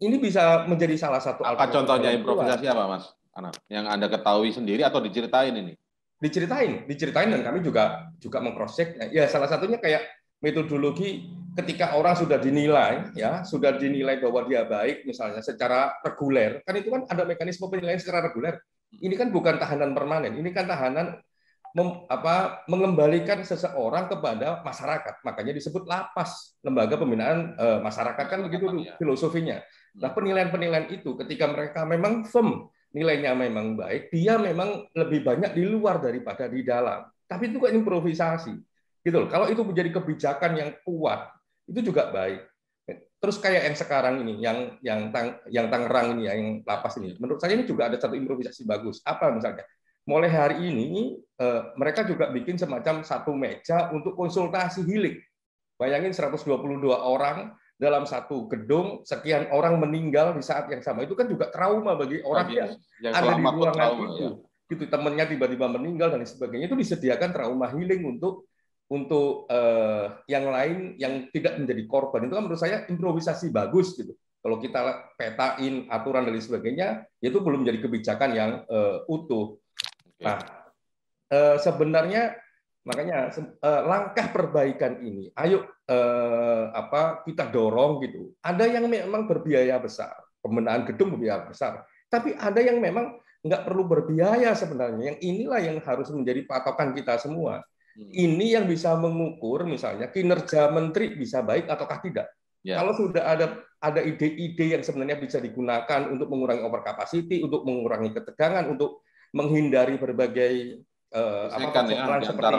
ini bisa menjadi salah satu apa contohnya improvisasi apa mas Anak yang anda ketahui sendiri atau diceritain ini diceritain diceritain dan kami juga juga mengcross check nah, ya salah satunya kayak metodologi ketika orang sudah dinilai ya sudah dinilai bahwa dia baik misalnya secara reguler kan itu kan ada mekanisme penilaian secara reguler ini kan bukan tahanan permanen ini kan tahanan mem, apa, mengembalikan seseorang kepada masyarakat. Makanya disebut lapas, lembaga pembinaan e, masyarakat kan begitu ya. filosofinya. Hmm. Nah penilaian-penilaian itu ketika mereka memang firm nilainya memang baik, dia memang lebih banyak di luar daripada di dalam. Tapi itu kan improvisasi, gitu loh. Kalau itu menjadi kebijakan yang kuat, itu juga baik. Terus kayak yang sekarang ini, yang yang tang, yang Tangerang ini, yang lapas ini, menurut saya ini juga ada satu improvisasi bagus. Apa misalnya? mulai hari ini eh, mereka juga bikin semacam satu meja untuk konsultasi healing. Bayangin 122 orang dalam satu gedung sekian orang meninggal di saat yang sama itu kan juga trauma bagi orang yang, yang ada di ruangan itu. Ya. Gitu temannya tiba-tiba meninggal dan sebagainya itu disediakan trauma healing untuk untuk uh, yang lain yang tidak menjadi korban itu kan menurut saya improvisasi bagus gitu. Kalau kita petain aturan dan sebagainya, itu belum menjadi kebijakan yang uh, utuh. Nah, eh, sebenarnya makanya eh, langkah perbaikan ini, ayo eh, apa kita dorong gitu. Ada yang memang berbiaya besar, pembenahan gedung berbiaya besar, tapi ada yang memang nggak perlu berbiaya sebenarnya. Yang inilah yang harus menjadi patokan kita semua. Hmm. Ini yang bisa mengukur misalnya kinerja menteri bisa baik ataukah tidak. Ya. Kalau sudah ada ada ide-ide yang sebenarnya bisa digunakan untuk mengurangi overcapacity, untuk mengurangi ketegangan, untuk menghindari berbagai eh, apa ya, seperti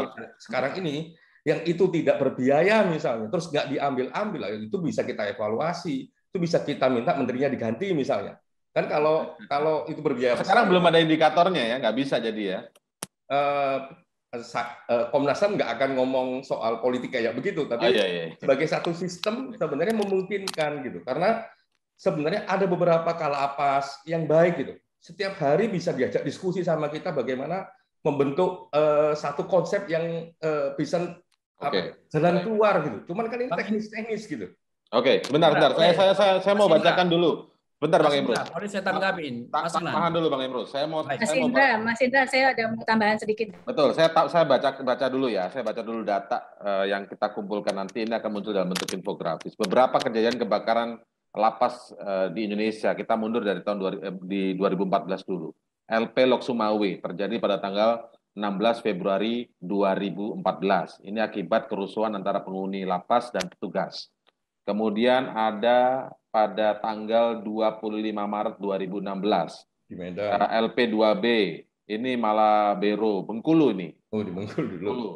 sekarang ini yang itu tidak berbiaya misalnya terus nggak diambil-ambil itu bisa kita evaluasi itu bisa kita minta menterinya diganti misalnya kan kalau kalau itu berbiaya sekarang besar, belum ada indikatornya ya nggak bisa jadi ya uh, Komnas Ham nggak akan ngomong soal politik kayak begitu tapi oh, iya, iya. sebagai satu sistem sebenarnya memungkinkan gitu karena sebenarnya ada beberapa kalapas yang baik gitu setiap hari bisa diajak diskusi sama kita bagaimana membentuk uh, satu konsep yang uh, bisa okay. apa, jalan keluar gitu. Cuman kan ini teknis-teknis gitu. Oke, okay. bentar, bentar. Saya, saya, saya, saya mau bacakan dulu. Bentar, Bang Imrus. Boleh saya tanggapin. Mas Tahan dulu, Bang Imrus. Saya mau. Mas saya Indra, Mas Indra, saya ada tambahan sedikit. Betul, saya saya baca baca dulu ya. Saya baca dulu data eh, yang kita kumpulkan nanti ini akan muncul dalam bentuk infografis. Beberapa kejadian kebakaran lapas uh, di Indonesia. Kita mundur dari tahun dua, eh, di 2014 dulu. LP Lok Sumawe terjadi pada tanggal 16 Februari 2014. Ini akibat kerusuhan antara penghuni lapas dan petugas. Kemudian ada pada tanggal 25 Maret 2016. Di Medan. LP2B. Ini malah Bero, Bengkulu ini. Oh, di Bengkulu dulu. Bengkulu.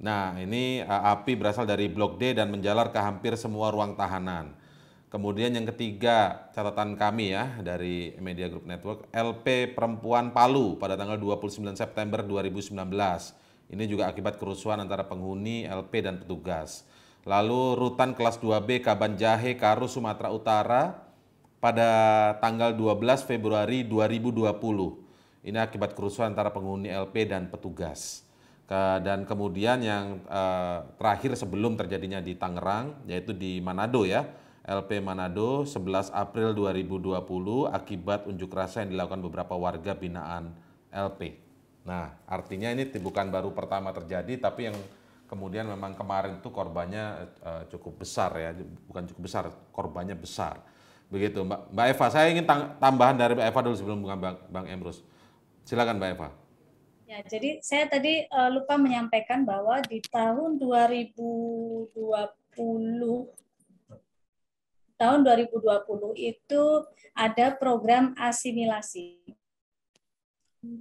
Nah, ini eh, api berasal dari Blok D dan menjalar ke hampir semua ruang tahanan. Kemudian yang ketiga, catatan kami ya dari Media Group Network, LP Perempuan Palu pada tanggal 29 September 2019. Ini juga akibat kerusuhan antara penghuni, LP, dan petugas. Lalu Rutan Kelas 2B Kaban Kabanjahe, Karu, Sumatera Utara pada tanggal 12 Februari 2020. Ini akibat kerusuhan antara penghuni LP dan petugas. dan kemudian yang eh, terakhir sebelum terjadinya di Tangerang, yaitu di Manado ya, LP Manado 11 April 2020 akibat unjuk rasa yang dilakukan beberapa warga binaan LP. Nah, artinya ini bukan baru pertama terjadi tapi yang kemudian memang kemarin itu korbannya eh, cukup besar ya, bukan cukup besar, korbannya besar. Begitu Mbak, Mbak Eva, saya ingin tambahan dari Mbak Eva dulu sebelum Bang Bang Emrus. Silakan Mbak Eva. Ya, jadi saya tadi uh, lupa menyampaikan bahwa di tahun 2020 tahun 2020 itu ada program asimilasi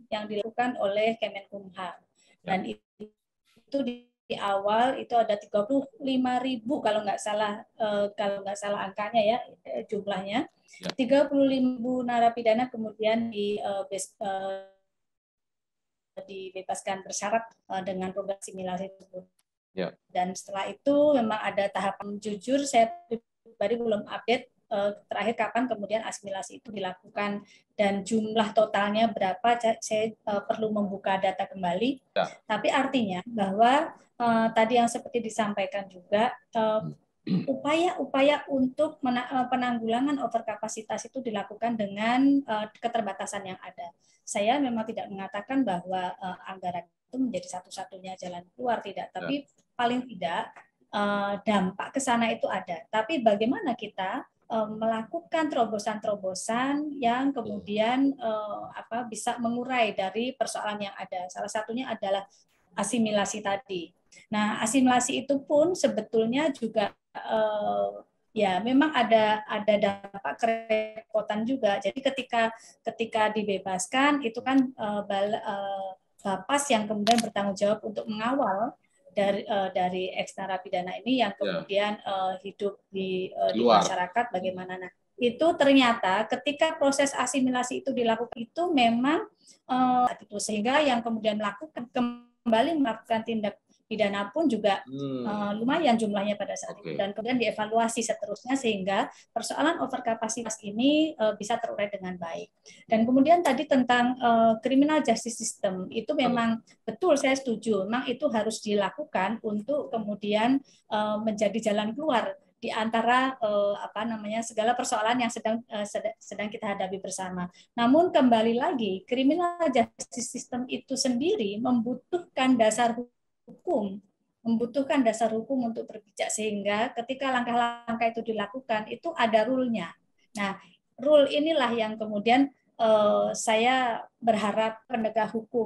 yang dilakukan oleh Kemenkumham. Ya. Dan itu di, di awal itu ada 35 ribu kalau nggak salah eh, kalau nggak salah angkanya ya eh, jumlahnya. 35 ya. ribu narapidana kemudian di eh, dibebaskan bersyarat dengan program asimilasi tersebut. Ya. Dan setelah itu memang ada tahapan jujur saya tadi belum update eh, terakhir kapan kemudian asimilasi itu dilakukan dan jumlah totalnya berapa saya eh, perlu membuka data kembali ya. tapi artinya bahwa uh, tadi yang seperti disampaikan juga uh, *clears throat* upaya-upaya untuk penanggulangan overkapasitas itu dilakukan dengan uh, keterbatasan yang ada. Saya memang tidak mengatakan bahwa anggaran itu menjadi satu-satunya jalan keluar tidak, tapi ya. paling tidak Eh, dampak ke sana itu ada. Tapi bagaimana kita eh, melakukan terobosan-terobosan yang kemudian eh, apa bisa mengurai dari persoalan yang ada. Salah satunya adalah asimilasi tadi. Nah, asimilasi itu pun sebetulnya juga ya memang ada ada dampak kerepotan juga. Jadi ketika ketika dibebaskan itu kan Bapas yang kemudian bertanggung jawab untuk mengawal dari uh, dari ex narapidana ini yang ya. kemudian uh, hidup di, uh, di masyarakat bagaimana nah itu ternyata ketika proses asimilasi itu dilakukan itu memang uh, itu sehingga yang kemudian melakukan kembali melakukan tindak pidana pun juga hmm. uh, lumayan jumlahnya pada saat okay. itu dan kemudian dievaluasi seterusnya sehingga persoalan overkapasitas ini uh, bisa terurai dengan baik. Dan kemudian tadi tentang uh, criminal justice system itu memang hmm. betul saya setuju, memang itu harus dilakukan untuk kemudian uh, menjadi jalan keluar di antara eh, apa namanya segala persoalan yang sedang eh, sedang kita hadapi bersama. Namun kembali lagi, kriminal justice system itu sendiri membutuhkan dasar hukum, membutuhkan dasar hukum untuk berpijak sehingga ketika langkah-langkah itu dilakukan itu ada rule-nya. Nah, rule inilah yang kemudian uh, saya berharap penegak hukum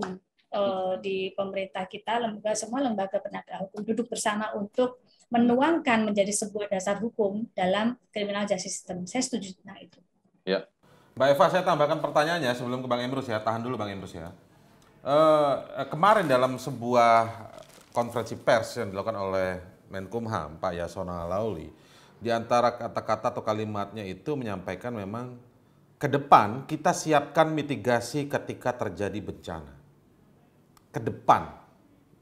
uh, di pemerintah kita, lembaga semua lembaga penegak hukum duduk bersama untuk menuangkan menjadi sebuah dasar hukum dalam criminal justice system. Saya setuju dengan itu. Ya. Mbak Eva, saya tambahkan pertanyaannya sebelum ke Bang Emrus ya. Tahan dulu Bang Emrus ya. Uh, kemarin dalam sebuah konferensi pers yang dilakukan oleh Menkumham Pak Yasona Lauli di antara kata-kata atau kalimatnya itu menyampaikan memang ke depan kita siapkan mitigasi ketika terjadi bencana. Ke depan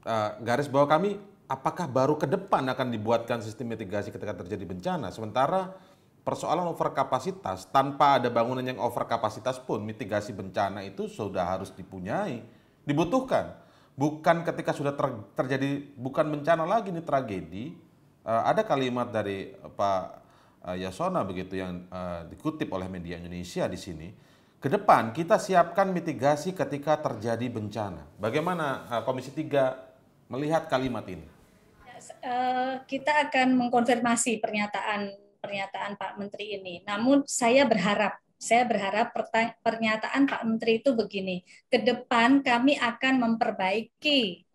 eh, garis bawah kami apakah baru ke depan akan dibuatkan sistem mitigasi ketika terjadi bencana sementara persoalan overkapasitas tanpa ada bangunan yang overkapasitas pun mitigasi bencana itu sudah harus dipunyai, dibutuhkan bukan ketika sudah ter, terjadi bukan bencana lagi nih tragedi. Uh, ada kalimat dari eh, Pak uh, Yasona begitu yang uh, dikutip oleh media Indonesia di sini. Kedepan kita siapkan mitigasi ketika terjadi bencana. Bagaimana uh, Komisi 3 melihat kalimat ini? kita akan mengkonfirmasi pernyataan pernyataan Pak Menteri ini. Namun saya berharap saya berharap pernyataan Pak Menteri itu begini, ke depan kami akan memperbaiki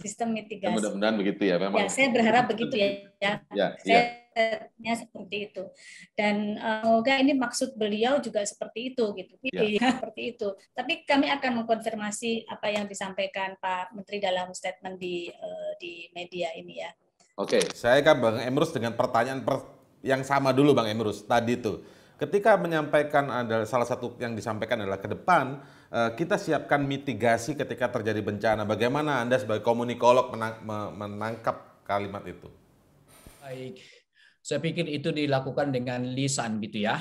sistem mitigasi. Ya, mudah-mudahan begitu ya, memang. Ya, saya berharap begitu ya. *laughs* ya, ya. Saya ya. seperti itu. Dan uh, ini maksud beliau juga seperti itu gitu. Ya. Iya, seperti itu. Tapi kami akan mengkonfirmasi apa yang disampaikan Pak Menteri dalam statement di uh, di media ini ya. Oke, saya kan Bang Emrus dengan pertanyaan per yang sama dulu Bang Emrus tadi tuh. Ketika menyampaikan ada salah satu yang disampaikan adalah ke depan eh, kita siapkan mitigasi ketika terjadi bencana. Bagaimana Anda sebagai komunikolog menang, menangkap kalimat itu? Baik. Saya pikir itu dilakukan dengan lisan gitu ya.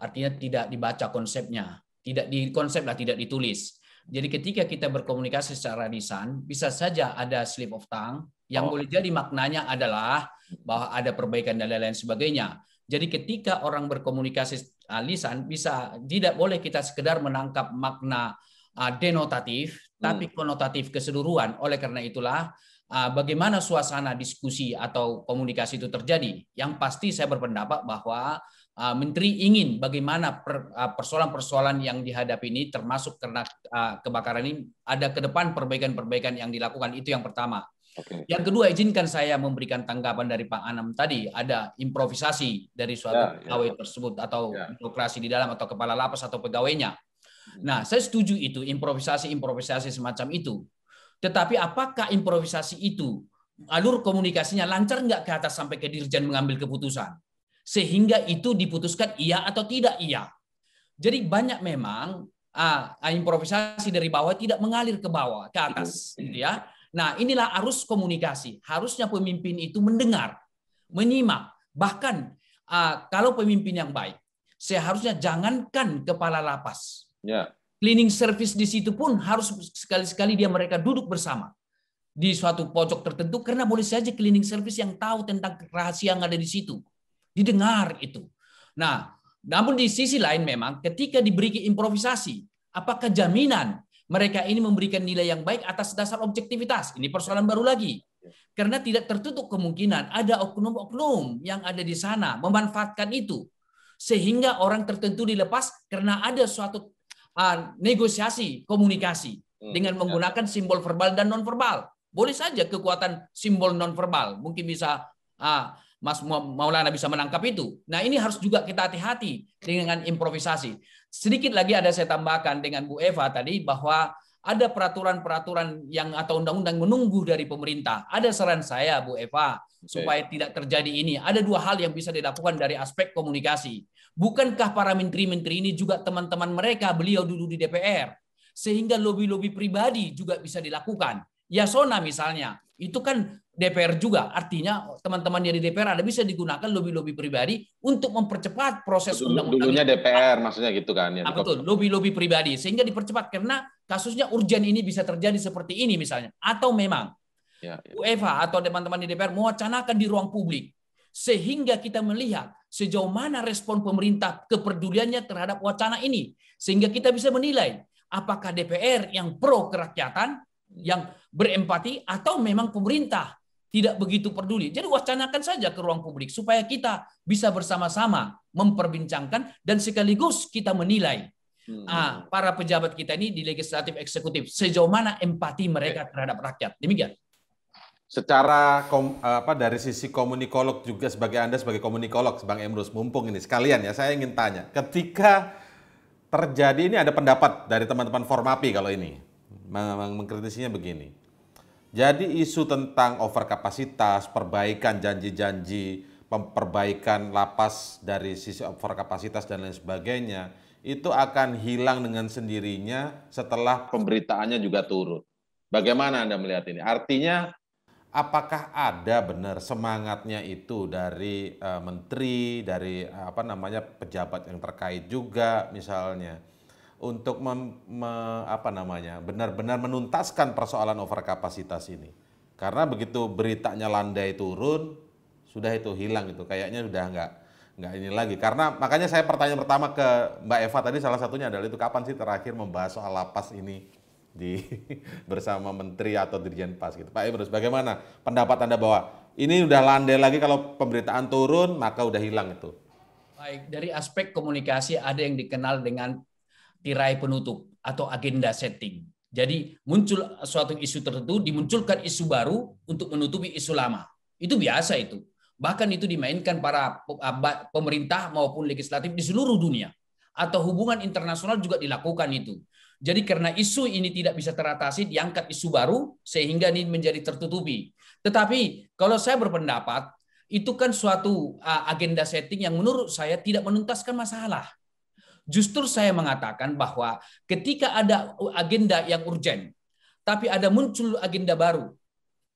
Artinya tidak dibaca konsepnya, tidak di konsep lah tidak ditulis jadi ketika kita berkomunikasi secara lisan, bisa saja ada slip of tongue yang oh. boleh jadi maknanya adalah bahwa ada perbaikan dan lain-lain sebagainya. Jadi ketika orang berkomunikasi ah, lisan bisa tidak boleh kita sekedar menangkap makna uh, denotatif hmm. tapi konotatif keseluruhan. Oleh karena itulah uh, bagaimana suasana diskusi atau komunikasi itu terjadi. Yang pasti saya berpendapat bahwa Ah, menteri ingin bagaimana ah, persoalan-persoalan yang dihadapi ini termasuk karena ah, kebakaran ini ada ke depan perbaikan-perbaikan yang dilakukan itu yang pertama. Okay. Yang kedua izinkan saya memberikan tanggapan dari Pak Anam tadi ada improvisasi dari suatu yeah, ya. pegawai tersebut atau yeah. birokrasi di dalam atau kepala lapas atau pegawainya. Hmm. Nah, saya setuju itu improvisasi-improvisasi semacam itu. Tetapi apakah improvisasi itu alur komunikasinya lancar nggak ke atas sampai ke dirjen mengambil keputusan? sehingga itu diputuskan iya atau tidak iya. Jadi banyak memang ah, improvisasi dari bawah tidak mengalir ke bawah ke atas, gitu ya. Nah inilah arus komunikasi. Harusnya pemimpin itu mendengar, menyimak, bahkan ah, kalau pemimpin yang baik, seharusnya jangankan kepala lapas. Ya. Cleaning service di situ pun harus sekali-sekali dia mereka duduk bersama di suatu pojok tertentu karena boleh saja cleaning service yang tahu tentang rahasia yang ada di situ didengar itu. Nah, namun di sisi lain memang ketika diberi improvisasi, apakah jaminan mereka ini memberikan nilai yang baik atas dasar objektivitas? Ini persoalan baru lagi. Ya. Karena tidak tertutup kemungkinan ada oknum-oknum yang ada di sana memanfaatkan itu sehingga orang tertentu dilepas karena ada suatu uh, negosiasi komunikasi hmm, dengan ya. menggunakan simbol verbal dan nonverbal. Boleh saja kekuatan simbol nonverbal mungkin bisa uh, Mas Maulana bisa menangkap itu. Nah ini harus juga kita hati-hati dengan improvisasi. Sedikit lagi ada saya tambahkan dengan Bu Eva tadi bahwa ada peraturan-peraturan yang atau undang-undang menunggu dari pemerintah. Ada saran saya, Bu Eva, supaya tidak terjadi ini. Ada dua hal yang bisa dilakukan dari aspek komunikasi. Bukankah para menteri-menteri ini juga teman-teman mereka, beliau dulu di DPR, sehingga lobi-lobi pribadi juga bisa dilakukan. Yasona misalnya, itu kan DPR juga. Artinya teman-teman yang di DPR ada bisa digunakan lobby-lobby pribadi untuk mempercepat proses undang-undang. Dulunya DPR maksudnya gitu kan. Ya, ah, betul, lobby-lobby pribadi. Sehingga dipercepat karena kasusnya urgen ini bisa terjadi seperti ini misalnya. Atau memang ya, ya. UEFA atau teman-teman di DPR mewacanakan di ruang publik. Sehingga kita melihat sejauh mana respon pemerintah kepeduliannya terhadap wacana ini. Sehingga kita bisa menilai apakah DPR yang pro kerakyatan yang berempati atau memang pemerintah tidak begitu peduli. Jadi wacanakan saja ke ruang publik supaya kita bisa bersama-sama memperbincangkan dan sekaligus kita menilai hmm. ah, para pejabat kita ini di legislatif eksekutif sejauh mana empati mereka ya. terhadap rakyat. Demikian. Secara kom, apa dari sisi komunikolog juga sebagai Anda sebagai komunikolog Bang Emrus mumpung ini sekalian ya saya ingin tanya ketika terjadi ini ada pendapat dari teman-teman Formapi kalau ini mengkritisinya begini. Jadi isu tentang overkapasitas, perbaikan janji-janji, perbaikan lapas dari sisi overkapasitas dan lain sebagainya, itu akan hilang dengan sendirinya setelah pemberitaannya juga turun. Bagaimana Anda melihat ini? Artinya apakah ada benar semangatnya itu dari uh, menteri, dari uh, apa namanya pejabat yang terkait juga misalnya? untuk mem, me, apa namanya benar-benar menuntaskan persoalan overkapasitas ini. Karena begitu beritanya landai turun, sudah itu hilang itu. Kayaknya sudah nggak nggak ini lagi. Karena makanya saya pertanyaan pertama ke Mbak Eva tadi salah satunya adalah itu kapan sih terakhir membahas soal lapas ini di *laughs* bersama menteri atau dirjen pas gitu. Pak Ibrus, bagaimana pendapat Anda bahwa ini udah landai lagi kalau pemberitaan turun maka udah hilang itu? Baik, dari aspek komunikasi ada yang dikenal dengan tirai penutup atau agenda setting. Jadi muncul suatu isu tertentu, dimunculkan isu baru untuk menutupi isu lama. Itu biasa itu. Bahkan itu dimainkan para ah, pemerintah maupun legislatif di seluruh dunia. Atau hubungan internasional juga dilakukan itu. Jadi karena isu ini tidak bisa teratasi, diangkat isu baru sehingga ini menjadi tertutupi. Tetapi kalau saya berpendapat, itu kan suatu ah, agenda setting yang menurut saya tidak menuntaskan masalah. Justru saya mengatakan bahwa ketika ada agenda yang urgen, tapi ada muncul agenda baru,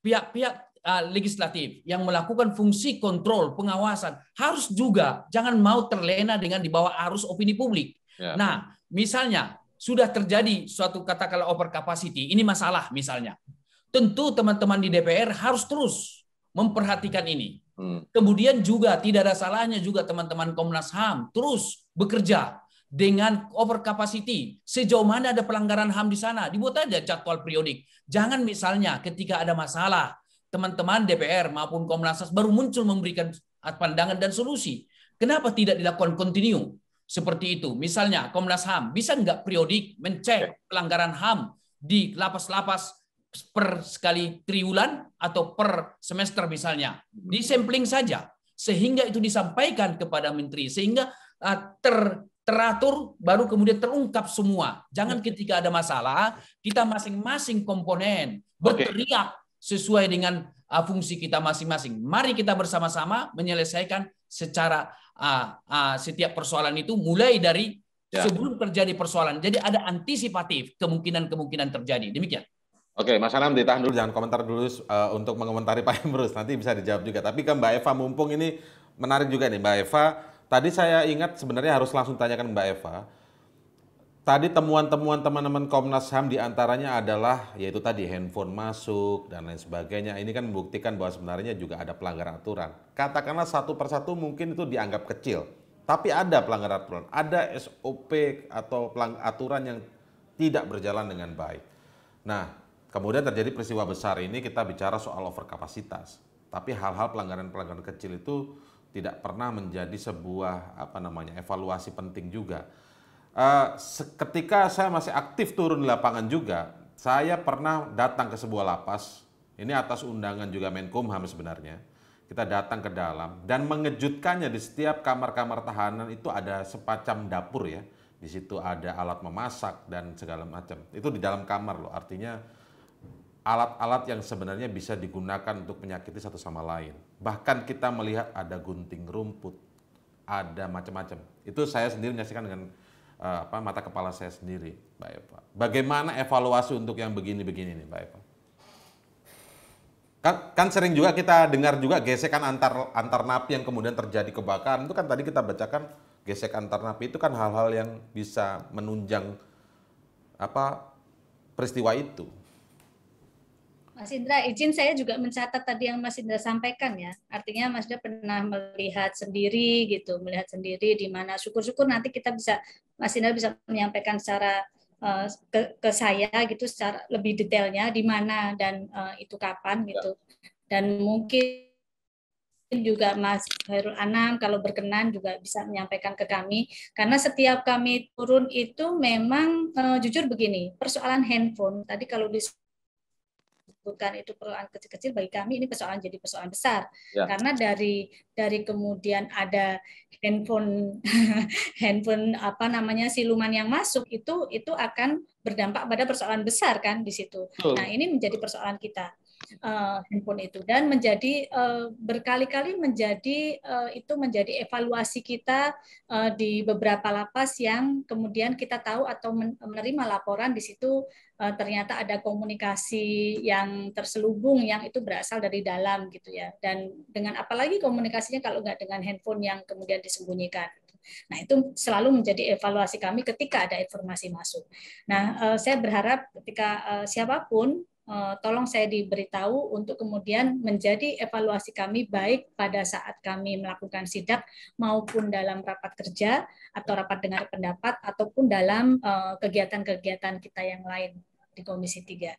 pihak-pihak uh, legislatif yang melakukan fungsi kontrol pengawasan harus juga jangan mau terlena dengan dibawa arus opini publik. Ya. Nah, misalnya sudah terjadi suatu katakanlah over capacity, ini masalah misalnya. Tentu teman-teman di DPR harus terus memperhatikan ini. Hmm. Kemudian juga tidak ada salahnya juga teman-teman Komnas HAM terus bekerja dengan over capacity. Sejauh mana ada pelanggaran HAM di sana? Dibuat aja jadwal periodik. Jangan misalnya ketika ada masalah, teman-teman DPR maupun Komnas HAM baru muncul memberikan pandangan dan solusi. Kenapa tidak dilakukan kontinu? Seperti itu. Misalnya Komnas HAM bisa nggak periodik mencek ya. pelanggaran HAM di lapas-lapas per sekali triwulan atau per semester misalnya. Hmm. Di sampling saja. Sehingga itu disampaikan kepada menteri. Sehingga ah, ter teratur, baru kemudian terungkap semua. Jangan ya. ketika ada masalah, kita masing-masing komponen berteriak sesuai dengan uh, fungsi kita masing-masing. Mari kita bersama-sama menyelesaikan secara uh, uh, setiap persoalan itu mulai dari ya. sebelum terjadi persoalan. Jadi ada antisipatif kemungkinan-kemungkinan terjadi. Demikian. Oke, Mas Anam ditahan dulu. Jangan komentar dulu uh, untuk mengomentari Pak Emrus. Nanti bisa dijawab juga. Tapi kan Mbak Eva mumpung ini menarik juga nih Mbak Eva Tadi saya ingat sebenarnya harus langsung tanyakan Mbak Eva. Tadi temuan-temuan teman-teman Komnas HAM diantaranya adalah yaitu tadi handphone masuk dan lain sebagainya. Ini kan membuktikan bahwa sebenarnya juga ada pelanggaran aturan. Katakanlah satu persatu mungkin itu dianggap kecil, tapi ada pelanggaran aturan, ada SOP atau aturan yang tidak berjalan dengan baik. Nah, kemudian terjadi peristiwa besar ini kita bicara soal overkapasitas. Tapi hal-hal pelanggaran-pelanggaran kecil itu tidak pernah menjadi sebuah apa namanya evaluasi penting juga. Uh, ketika saya masih aktif turun di lapangan juga, saya pernah datang ke sebuah lapas. Ini atas undangan juga Menkumham sebenarnya. Kita datang ke dalam dan mengejutkannya di setiap kamar-kamar tahanan itu ada sepacam dapur ya. Di situ ada alat memasak dan segala macam. Itu di dalam kamar loh. Artinya alat-alat yang sebenarnya bisa digunakan untuk menyakiti satu sama lain. Bahkan kita melihat ada gunting rumput, ada macam-macam. Itu saya sendiri menyaksikan dengan uh, apa mata kepala saya sendiri, Mbak Eva. Bagaimana evaluasi untuk yang begini-begini nih, Mbak Eva? Kan, kan sering juga kita dengar juga gesekan antar antar napi yang kemudian terjadi kebakaran itu kan tadi kita bacakan gesekan antar napi itu kan hal-hal yang bisa menunjang apa peristiwa itu. Mas Indra, izin saya juga mencatat tadi yang Mas Indra sampaikan ya. Artinya Mas Indra pernah melihat sendiri gitu, melihat sendiri di mana syukur-syukur nanti kita bisa Mas Indra bisa menyampaikan secara uh, ke, ke saya gitu secara lebih detailnya di mana dan uh, itu kapan ya. gitu. Dan mungkin juga Mas Herul Anam kalau berkenan juga bisa menyampaikan ke kami karena setiap kami turun itu memang uh, jujur begini persoalan handphone tadi kalau di bukan itu persoalan kecil-kecil bagi kami ini persoalan jadi persoalan besar ya. karena dari dari kemudian ada handphone *laughs* handphone apa namanya siluman yang masuk itu itu akan berdampak pada persoalan besar kan di situ. Betul. Nah ini menjadi persoalan kita uh, handphone itu dan menjadi uh, berkali-kali menjadi uh, itu menjadi evaluasi kita uh, di beberapa lapas yang kemudian kita tahu atau menerima laporan di situ uh, ternyata ada komunikasi yang terselubung yang itu berasal dari dalam gitu ya dan dengan apalagi komunikasinya kalau nggak dengan handphone yang kemudian disembunyikan. Nah, itu selalu menjadi evaluasi kami ketika ada informasi masuk. Nah, saya berharap ketika siapapun Eh, tolong saya diberitahu untuk kemudian menjadi evaluasi kami baik pada saat kami melakukan sidak maupun dalam rapat kerja atau rapat dengar pendapat ataupun dalam eh, kegiatan-kegiatan kita yang lain di Komisi 3.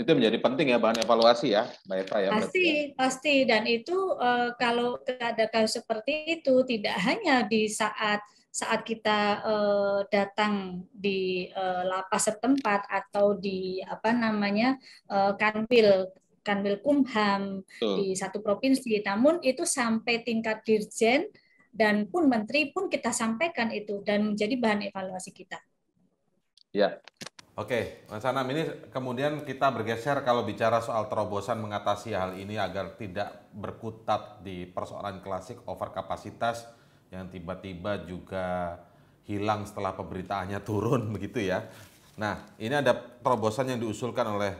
Itu menjadi penting ya bahan evaluasi ya, Mbak Eva ya. Pasti, berarti. Ya. pasti dan itu eh, kalau ada kasus seperti itu tidak hanya di saat saat kita uh, datang di uh, lapas setempat atau di apa namanya uh, kanwil kanwil kumham Betul. di satu provinsi. Namun itu sampai tingkat dirjen dan pun menteri pun kita sampaikan itu dan menjadi bahan evaluasi kita. Ya. Oke, Mas Anam ini kemudian kita bergeser kalau bicara soal terobosan mengatasi hal ini agar tidak berkutat di persoalan klasik overkapasitas yang tiba-tiba juga hilang setelah pemberitaannya turun *laughs* begitu ya. Nah, ini ada terobosan yang diusulkan oleh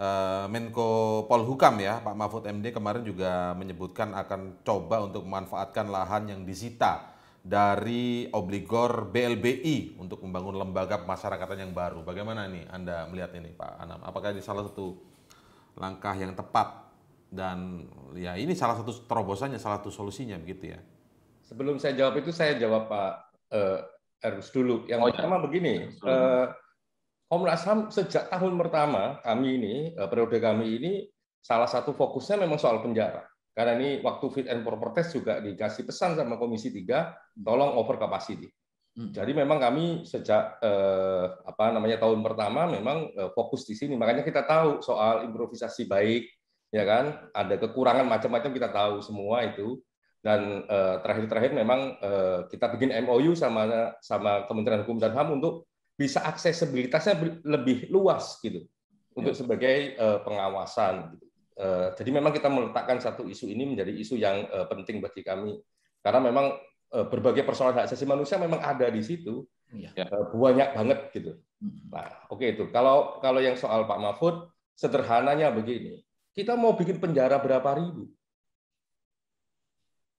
uh, Menko Polhukam ya, Pak Mahfud MD kemarin juga menyebutkan akan coba untuk memanfaatkan lahan yang disita dari obligor BLBI untuk membangun lembaga pemasyarakatan yang baru. Bagaimana ini Anda melihat ini Pak Anam? Apakah ini salah satu langkah yang tepat dan ya ini salah satu terobosannya, salah satu solusinya begitu ya? sebelum saya jawab itu saya jawab Pak uh, eh, Erus dulu. Yang oh, iya. pertama ya. begini, uh, Komnas HAM sejak tahun pertama kami ini uh, periode kami ini salah satu fokusnya memang soal penjara. Karena ini waktu fit and proper test juga dikasih pesan sama Komisi 3, tolong over capacity. Hmm. Jadi memang kami sejak eh, apa namanya tahun pertama memang eh, fokus di sini. Makanya kita tahu soal improvisasi baik, ya kan? Ada kekurangan macam-macam kita tahu semua itu dan eh, terakhir-terakhir memang eh, kita bikin MOU sama sama Kementerian Hukum dan HAM untuk bisa aksesibilitasnya lebih luas gitu untuk ya. sebagai eh, pengawasan. Gitu. Jadi memang kita meletakkan satu isu ini menjadi isu yang penting bagi kami karena memang berbagai persoalan hak asasi manusia memang ada di situ iya. ya. banyak banget gitu. Mm-hmm. Nah, oke okay itu. Kalau kalau yang soal Pak Mahfud sederhananya begini, kita mau bikin penjara berapa ribu?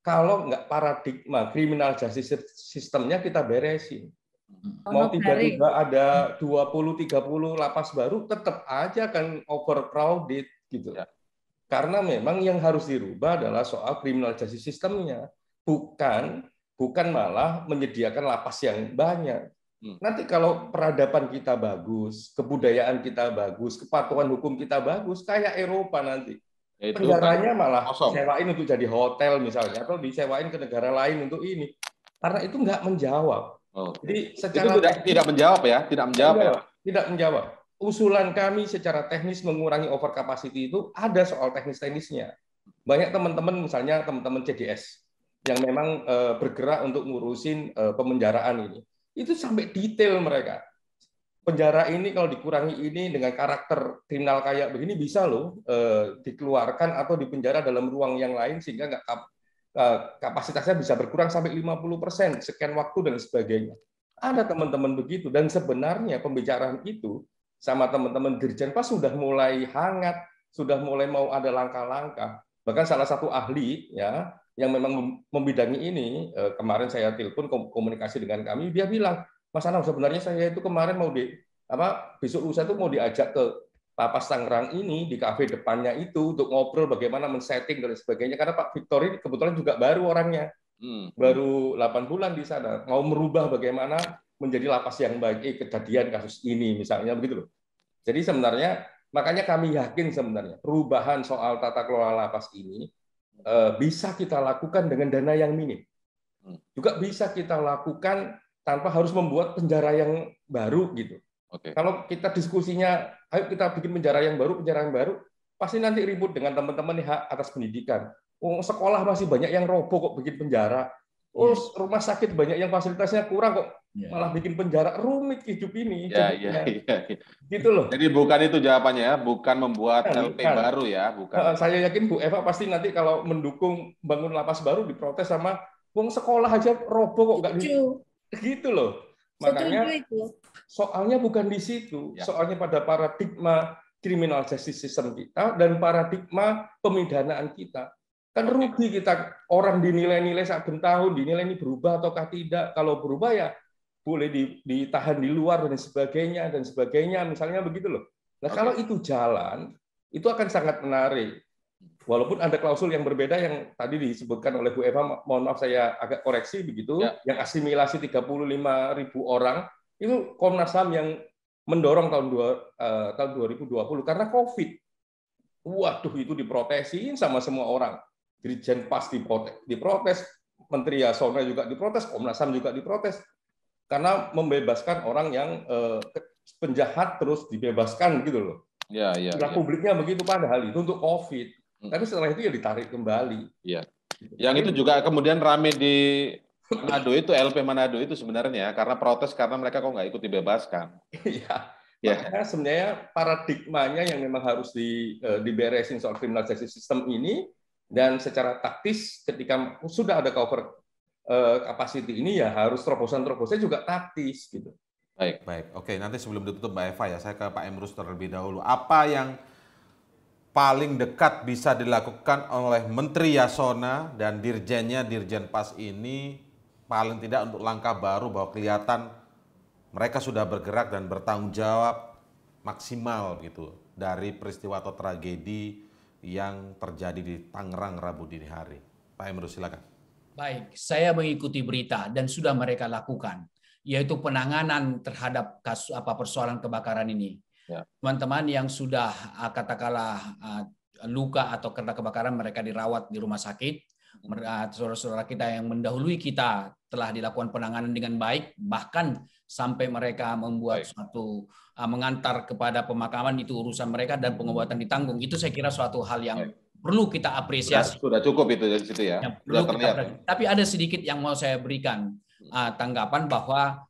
kalau nggak paradigma kriminal justice sistemnya kita beresin. Mm-hmm. Mau tiba-tiba ada 20 30 lapas baru tetap aja kan overcrowded gitu. Ya. Karena memang yang harus dirubah adalah soal kriminal justice sistemnya, bukan bukan malah menyediakan lapas yang banyak. Hmm. Nanti kalau peradaban kita bagus, kebudayaan kita bagus, kepatuhan hukum kita bagus, kayak Eropa nanti. Itu Penjaranya kan malah kosong. sewain untuk jadi hotel misalnya atau disewain ke negara lain untuk ini. Karena itu nggak menjawab. Oh. Jadi secara itu tidak, tidak menjawab ya, tidak menjawab, tidak, ya. Tidak menjawab. Usulan kami secara teknis mengurangi over capacity itu ada soal teknis-teknisnya. Banyak teman-teman misalnya teman-teman CDS yang memang eh, bergerak untuk ngurusin eh, pemenjaraan ini. Itu sampai detail mereka penjara ini kalau dikurangi ini dengan karakter kriminal kayak begini bisa loh eh, dikeluarkan atau dipenjara dalam ruang yang lain sehingga nggak kap, eh, kapasitasnya bisa berkurang sampai 50% sekian waktu dan sebagainya. Ada teman-teman begitu dan sebenarnya pembicaraan itu sama teman-teman Dirjen Pas sudah mulai hangat, sudah mulai mau ada langkah-langkah. Bahkan salah satu ahli ya yang memang membidangi ini eh, kemarin saya telepon komunikasi dengan kami dia bilang Mas Anang sebenarnya saya itu kemarin mau di apa besok lusa itu mau diajak ke Lapas Tangerang ini di kafe depannya itu untuk ngobrol bagaimana men-setting dan sebagainya karena Pak Victor ini kebetulan juga baru orangnya hmm. baru 8 bulan di sana mau merubah bagaimana menjadi lapas yang baik eh, kejadian kasus ini misalnya begitu loh jadi sebenarnya makanya kami yakin sebenarnya perubahan soal tata kelola lapas ini eh, bisa kita lakukan dengan dana yang minim hmm. juga bisa kita lakukan tanpa harus membuat penjara yang baru gitu. Okay. Kalau kita diskusinya, ayo kita bikin penjara yang baru, penjara yang baru, pasti nanti ribut dengan teman-teman hak atas pendidikan. Oh, sekolah masih banyak yang roboh kok bikin penjara. Oh, iya. rumah sakit banyak yang fasilitasnya kurang kok yeah. malah bikin penjara. Rumit hidup ini. Yeah, yeah, yeah, yeah. Iya. Gitu loh. Jadi bukan itu jawabannya ya, bukan membuat nah, LP kan. baru ya, bukan. Saya yakin Bu Eva pasti nanti kalau mendukung bangun lapas baru diprotes sama Wong sekolah aja roboh kok nggak Gitu loh. Makanya soalnya bukan di situ, ya. soalnya pada paradigma kriminal justice system kita dan paradigma pemidanaan kita. Kan rugi kita orang dinilai-nilai saat tahun, dinilai ini berubah ataukah tidak. Kalau berubah ya boleh ditahan di luar dan sebagainya dan sebagainya misalnya begitu loh. Nah, kalau itu jalan, itu akan sangat menarik. Walaupun ada klausul yang berbeda yang tadi disebutkan oleh Bu Eva, mohon maaf saya agak koreksi begitu, ya. yang asimilasi 35 ribu orang itu Komnas Ham yang mendorong tahun dua, eh, tahun 2020 karena COVID. Waduh itu diprotesin sama semua orang. Dirjen Pas diprotes, diprotes Menteri Yasona juga diprotes, Komnas HAM juga diprotes karena membebaskan orang yang eh, penjahat terus dibebaskan gitu loh. Ya, ya, ya. publiknya begitu padahal itu untuk COVID. Tapi setelah itu ya ditarik kembali. Iya. Yang itu juga kemudian rame di Manado itu LP Manado itu sebenarnya ya, karena protes karena mereka kok nggak ikut dibebaskan. Iya. Ya. sebenarnya paradigmanya yang memang harus di, eh, diberesin soal criminal justice system ini dan secara taktis ketika sudah ada cover kapasiti eh, ini ya harus terobosan terobosan juga taktis gitu. Baik, baik. Oke, nanti sebelum ditutup Mbak Eva ya, saya ke Pak Emrus terlebih dahulu. Apa yang paling dekat bisa dilakukan oleh Menteri Yasona dan dirjennya Dirjen Pas ini paling tidak untuk langkah baru bahwa kelihatan mereka sudah bergerak dan bertanggung jawab maksimal gitu dari peristiwa atau tragedi yang terjadi di Tangerang Rabu dini hari. Pak Emrus silakan. Baik, saya mengikuti berita dan sudah mereka lakukan yaitu penanganan terhadap kasus apa persoalan kebakaran ini Ya. Teman-teman yang sudah ah, katakanlah ah, luka atau karena kebakaran mereka dirawat di rumah sakit. Hmm. Ah, saudara-saudara kita yang mendahului kita telah dilakukan penanganan dengan baik, bahkan sampai mereka membuat baik. suatu mengantar kepada pemakaman itu urusan mereka dan pengobatan ditanggung. Itu saya kira suatu hal yang baik perlu kita apresiasi. Sudah, sudah cukup itu dari situ ya. Yang perlu Kita, ya. tapi ada sedikit yang mau saya berikan hmm. tanggapan bahwa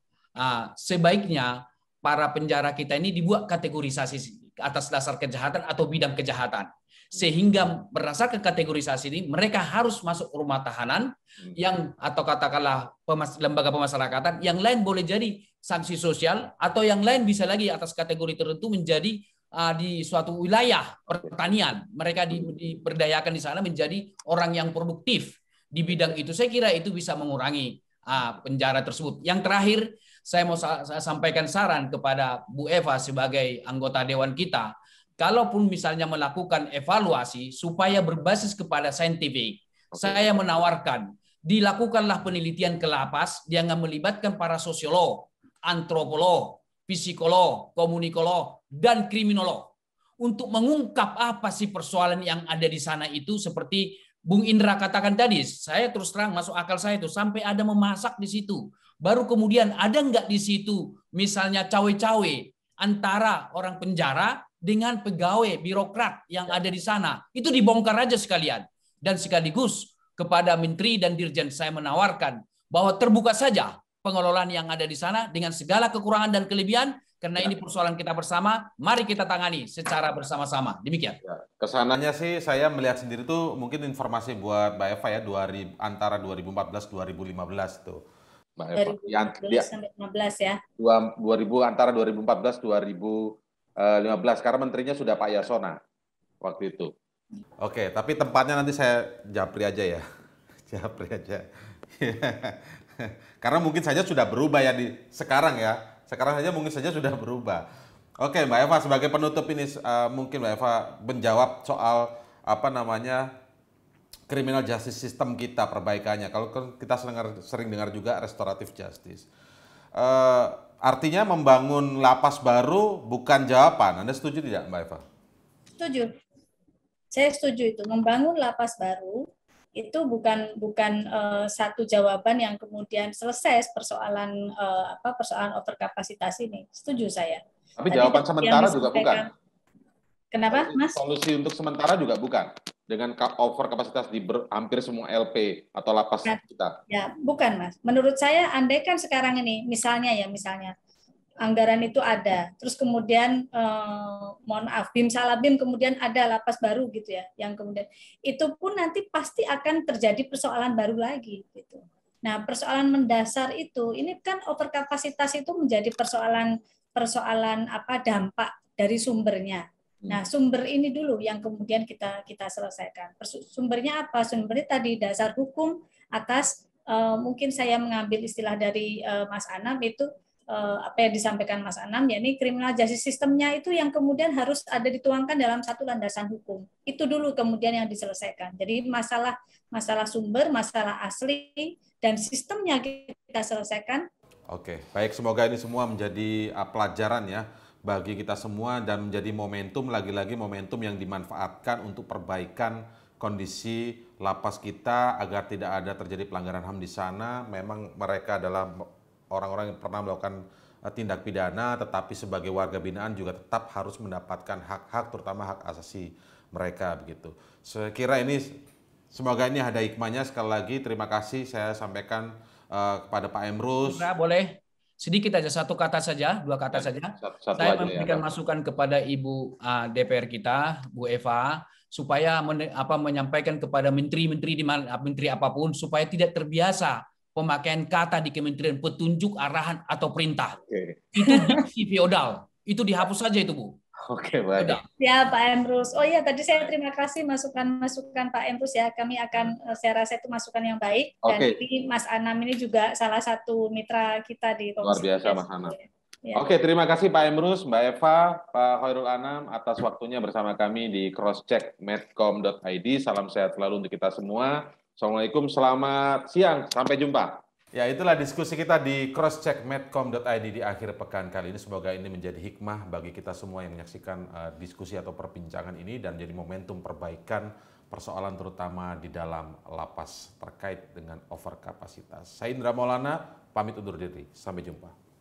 sebaiknya para penjara kita ini dibuat kategorisasi atas dasar kejahatan atau bidang kejahatan. Sehingga berdasarkan kategorisasi ini mereka harus masuk rumah tahanan hmm. yang atau katakanlah lembaga pemasyarakatan, yang lain boleh jadi sanksi sosial atau yang lain bisa lagi atas kategori tertentu menjadi uh, di suatu wilayah pertanian. Mereka diperdayakan hmm. di sana menjadi orang yang produktif di bidang itu. Saya kira itu bisa mengurangi uh, penjara tersebut. Yang terakhir, saya mau saya sampaikan saran kepada Bu Eva sebagai anggota dewan kita, kalaupun misalnya melakukan evaluasi supaya berbasis kepada saintifik. Saya menawarkan dilakukanlah penelitian ke lapas yang melibatkan para sosiolog, antropolog, psikolog, komunikolog, dan kriminolog untuk mengungkap apa sih persoalan yang ada di sana itu seperti Bung Indra katakan tadi, saya terus terang masuk akal saya itu sampai ada memasak di situ. Baru kemudian ada nggak di situ misalnya cawe-cawe antara orang penjara dengan pegawai birokrat yang ya. ada di sana. Itu dibongkar aja sekalian. Dan sekaligus kepada menteri dan dirjen saya menawarkan bahwa terbuka saja pengelolaan yang ada di sana dengan segala kekurangan dan kelebihan karena ya. ini persoalan kita bersama, mari kita tangani secara bersama-sama. Demikian. Ya, kesananya sih saya melihat sendiri tuh mungkin informasi buat Mbak Eva ya 2000, antara 2014 2015 tuh. Mbak Eva. 2014 yang, dia, sampai 15 ya. 2000 antara 2014 2015 karena menterinya sudah Pak Yasona waktu itu. Oke, tapi tempatnya nanti saya japri aja ya. *laughs* Japri aja. *laughs* karena mungkin saja sudah berubah ya di sekarang ya. Sekarang saja mungkin saja sudah berubah. Oke, Mbak Eva sebagai penutup ini uh, mungkin Mbak Eva menjawab soal apa namanya criminal justice system kita perbaikannya. Kalau kita sering, sering dengar juga restoratif justice. Uh, artinya membangun lapas baru bukan jawaban. Anda setuju tidak, Mbak Eva? Setuju. Saya setuju itu. Membangun lapas baru itu bukan bukan uh, satu jawaban yang kemudian selesai persoalan uh, apa persoalan overkapasitas ini. Setuju saya. Tapi Tadi jawaban sementara juga bukan. Kenapa, Mas? Solusi untuk sementara juga bukan dengan over kapasitas di ber, hampir semua LP atau lapas ya, kita? Ya, bukan mas. Menurut saya, andai kan sekarang ini, misalnya ya, misalnya anggaran itu ada, terus kemudian eh, mohon maaf, bim salabim kemudian ada lapas baru gitu ya, yang kemudian itu pun nanti pasti akan terjadi persoalan baru lagi gitu. Nah, persoalan mendasar itu, ini kan over kapasitas itu menjadi persoalan persoalan apa dampak dari sumbernya Nah, hmm. sumber ini dulu yang kemudian kita kita selesaikan. Sumbernya apa? Sumbernya tadi dasar hukum atas uh, mungkin saya mengambil istilah dari uh, Mas Anam itu uh, apa yang disampaikan Mas Anam yakni criminal justice sistemnya itu yang kemudian harus ada dituangkan dalam satu landasan hukum. Itu dulu kemudian yang diselesaikan. Jadi masalah masalah sumber, masalah asli dan sistemnya kita selesaikan. Oke, baik semoga ini semua menjadi pelajaran ya bagi kita semua dan menjadi momentum lagi-lagi momentum yang dimanfaatkan untuk perbaikan kondisi lapas kita agar tidak ada terjadi pelanggaran HAM di sana. Memang mereka adalah orang-orang yang pernah melakukan eh, tindak pidana tetapi sebagai warga binaan juga tetap harus mendapatkan hak-hak terutama hak asasi mereka begitu. Saya kira ini semoga ini ada hikmahnya sekali lagi terima kasih saya sampaikan uh, kepada Pak Emrus. Enggak, boleh sedikit aja satu kata saja, dua kata ya, saja. Satu Saya ya, memberikan ya, masukan kepada Ibu ah, DPR kita, Bu Eva, supaya men, apa menyampaikan kepada menteri-menteri di mana ah, menteri apapun supaya tidak terbiasa pemakaian kata di kementerian petunjuk arahan atau perintah. Okay. Itu diksi feodal. Itu dihapus saja itu, Bu. Oke, okay, baik. Ya, Pak Emrus. Oh iya, tadi saya terima kasih masukan-masukan Pak Emrus ya. Kami akan, eh, saya rasa itu masukan yang baik. Okay. Dan ini Mas Anam ini juga salah satu mitra kita di Komisi. Luar biasa, Mas Anam. Ya. Oke, terima kasih Pak Emrus, Mbak Eva, Pak Khairul Anam atas waktunya bersama kami di crosscheckmedcom.id. Salam sehat selalu untuk kita semua. Assalamualaikum, selamat siang, sampai jumpa. Ya itulah diskusi kita di crosscheckmedcom.id di akhir pekan kali ini. Semoga ini menjadi hikmah bagi kita semua yang menyaksikan uh, diskusi atau perbincangan ini dan jadi momentum perbaikan persoalan terutama di dalam lapas terkait dengan overkapasitas. Saya Indra Maulana, pamit undur diri. Sampai jumpa.